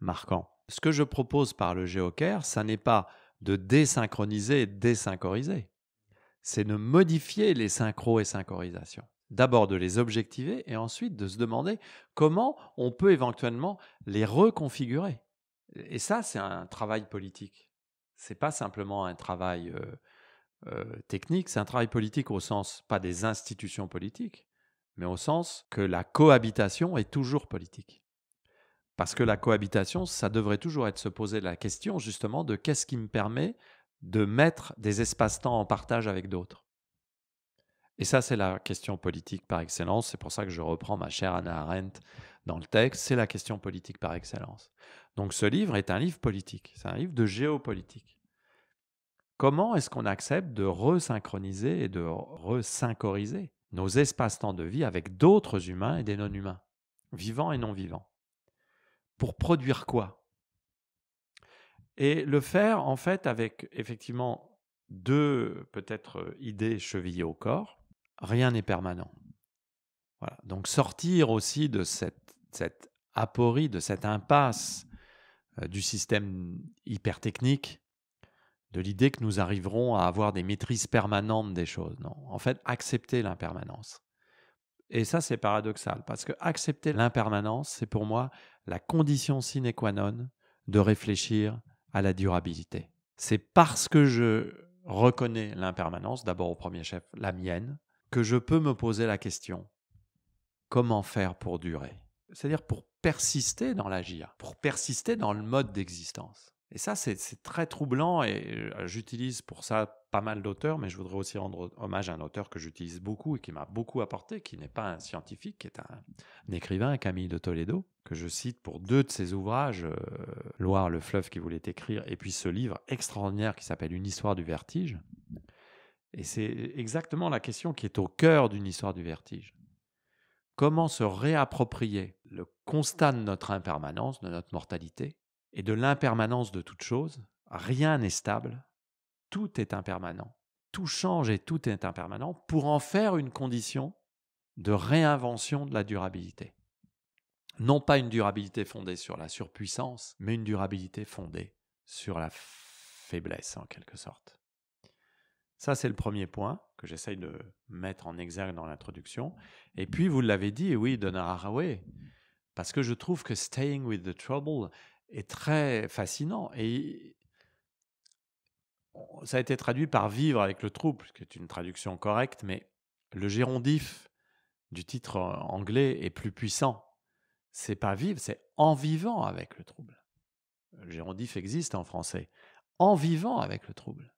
marquant. Ce que je propose par le géocaire, ça n'est pas de désynchroniser et désynchroniser. C'est de modifier les synchros et synchronisations. D'abord de les objectiver et ensuite de se demander comment on peut éventuellement les reconfigurer. Et ça, c'est un travail politique n'est pas simplement un travail euh, euh, technique, c'est un travail politique au sens pas des institutions politiques, mais au sens que la cohabitation est toujours politique. Parce que la cohabitation, ça devrait toujours être se poser la question justement de qu'est-ce qui me permet de mettre des espaces-temps en partage avec d'autres. Et ça, c'est la question politique par excellence. C'est pour ça que je reprends ma chère Anna Arendt dans le texte. C'est la question politique par excellence. Donc ce livre est un livre politique, c'est un livre de géopolitique. Comment est-ce qu'on accepte de resynchroniser et de resynchroniser nos espaces-temps de vie avec d'autres humains et des non-humains, vivants et non vivants Pour produire quoi Et le faire en fait avec effectivement deux peut-être idées chevillées au corps. Rien n'est permanent. Voilà. Donc sortir aussi de cette, cette aporie, de cette impasse euh, du système hyper de l'idée que nous arriverons à avoir des maîtrises permanentes des choses. Non, en fait, accepter l'impermanence. Et ça, c'est paradoxal, parce que accepter l'impermanence, c'est pour moi la condition sine qua non de réfléchir à la durabilité. C'est parce que je reconnais l'impermanence, d'abord au premier chef, la mienne, que je peux me poser la question, comment faire pour durer c'est-à-dire pour persister dans l'agir, pour persister dans le mode d'existence. Et ça, c'est très troublant et euh, j'utilise pour ça pas mal d'auteurs, mais je voudrais aussi rendre hommage à un auteur que j'utilise beaucoup et qui m'a beaucoup apporté, qui n'est pas un scientifique, qui est un, écrivain, Camille de Toledo, que je cite pour deux de ses ouvrages, euh, Loire, le fleuve qui voulait écrire, et puis ce livre extraordinaire qui s'appelle Une histoire du vertige. Et c'est exactement la question qui est au cœur d'une histoire du vertige comment se réapproprier le constat de notre impermanence, de notre mortalité, et de l'impermanence de toute chose. Rien n'est stable, tout est impermanent, tout change et tout est impermanent, pour en faire une condition de réinvention de la durabilité. Non pas une durabilité fondée sur la surpuissance, mais une durabilité fondée sur la faiblesse en quelque sorte. Ça, c'est le premier point que j'essaye de mettre en exergue dans l'introduction. Et mmh. puis, vous l'avez dit, oui, Donna Haraway, parce que je trouve que Staying with the Trouble est très fascinant. Et ça a été traduit par Vivre avec le trouble, ce qui est une traduction correcte, mais le gérondif du titre anglais est plus puissant. C'est pas vivre, c'est en vivant avec le trouble. Le gérondif existe en français. En vivant avec le trouble.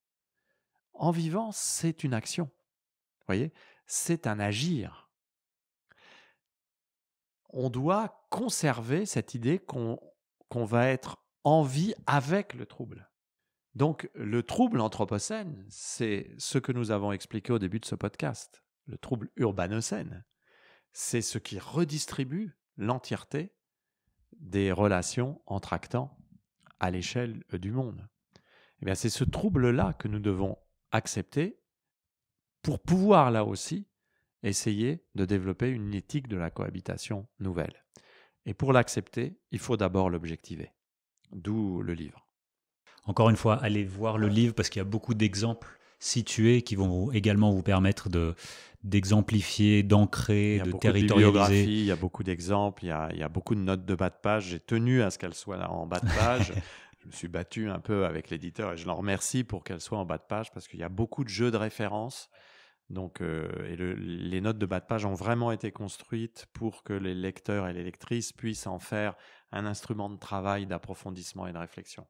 En vivant, c'est une action. Vous voyez C'est un agir. On doit conserver cette idée qu'on va être en vie avec le trouble. Donc le trouble anthropocène, c'est ce que nous avons expliqué au début de ce podcast. Le trouble urbanocène, c'est ce qui redistribue l'entièreté des relations entre actants à l'échelle euh, du monde. Eh bien, c'est ce trouble-là que nous devons accepter pour pouvoir là aussi essayer de développer une éthique de la cohabitation nouvelle. Et pour l'accepter, il faut d'abord l'objectiver, d'où le livre. Encore une fois, allez voir le livre parce qu'il y a beaucoup d'exemples situés qui vont également vous permettre de d'exemplifier, d'ancrer, de territorialiser. il y a beaucoup d'exemples, il, y a beaucoup de notes de bas de page. J'ai tenu à ce qu'elles soient en bas de page je me suis battu un peu avec l'éditeur et je l'en remercie pour qu'elle soit en bas de page parce qu'il y a beaucoup de jeux de référence. Donc, euh, les notes de bas de page ont vraiment été construites pour que les lecteurs et les lectrices puissent en faire un instrument de travail, d'approfondissement et de réflexion.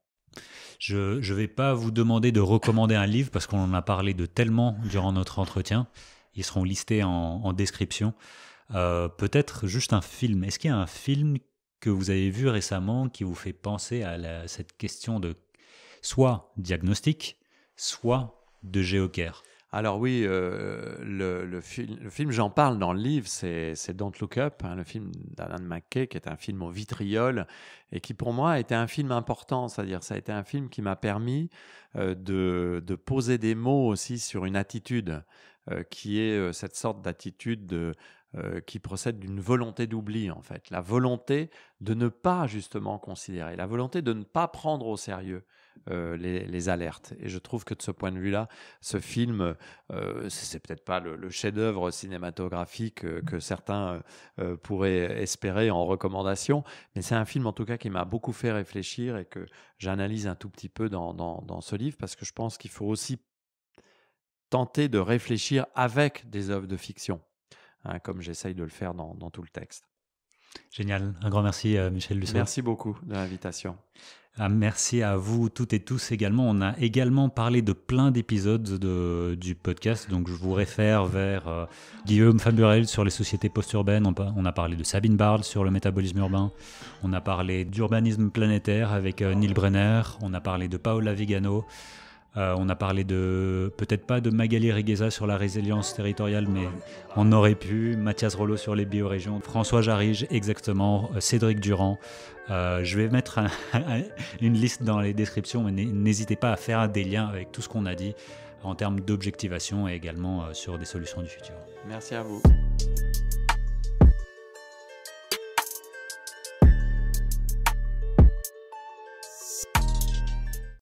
Je ne vais pas vous demander de recommander un livre parce qu'on en a parlé de tellement durant notre entretien. Ils seront listés en, description. Euh, peut-être juste un film. Est-ce qu'il y a un film que vous avez vu récemment qui vous fait penser à cette question de soit diagnostic, soit de géocaire alors oui, euh, le, film, j'en parle dans le livre, c'est Don't Look Up, hein, le film d'Alan McKay, qui est un film au vitriol et qui pour moi a été un film important, c'est-à-dire ça a été un film qui m'a permis euh, de, poser des mots aussi sur une attitude euh, qui est cette sorte d'attitude de euh, qui procède d'une volonté d'oubli, en fait, la volonté de ne pas justement considérer, la volonté de ne pas prendre au sérieux euh, les, alertes. Et je trouve que de ce point de vue-là, ce film, euh, c'est peut-être pas le, chef-d'œuvre cinématographique euh, que certains pourraient espérer en recommandation, mais c'est un film en tout cas qui m'a beaucoup fait réfléchir et que j'analyse un tout petit peu dans, dans ce livre parce que je pense qu'il faut aussi tenter de réfléchir avec des œuvres de fiction Hein, comme j'essaye de le faire dans, tout le texte. Génial. Un grand merci, euh, Michel Lucet. Merci beaucoup de l'invitation. Ah, merci à vous toutes et tous également. On a également parlé de plein d'épisodes du podcast, donc je vous réfère vers euh, Guillaume Faburel sur les sociétés post-urbaines, on, a parlé de Sabine Bard sur le métabolisme urbain, on a parlé d'urbanisme planétaire avec euh, Neil Brenner, on a parlé de Paola Vigano, euh, on a parlé de, peut-être pas de Magali Regueza sur la résilience territoriale, mais on aurait pu. Mathias Rollo sur les biorégions. François Jarige, exactement. Euh, Cédric Durand. Euh, je vais mettre une liste dans les descriptions, mais n'hésitez pas à faire des liens avec tout ce qu'on a dit en termes d'objectivation et également sur des solutions du futur. Merci à vous.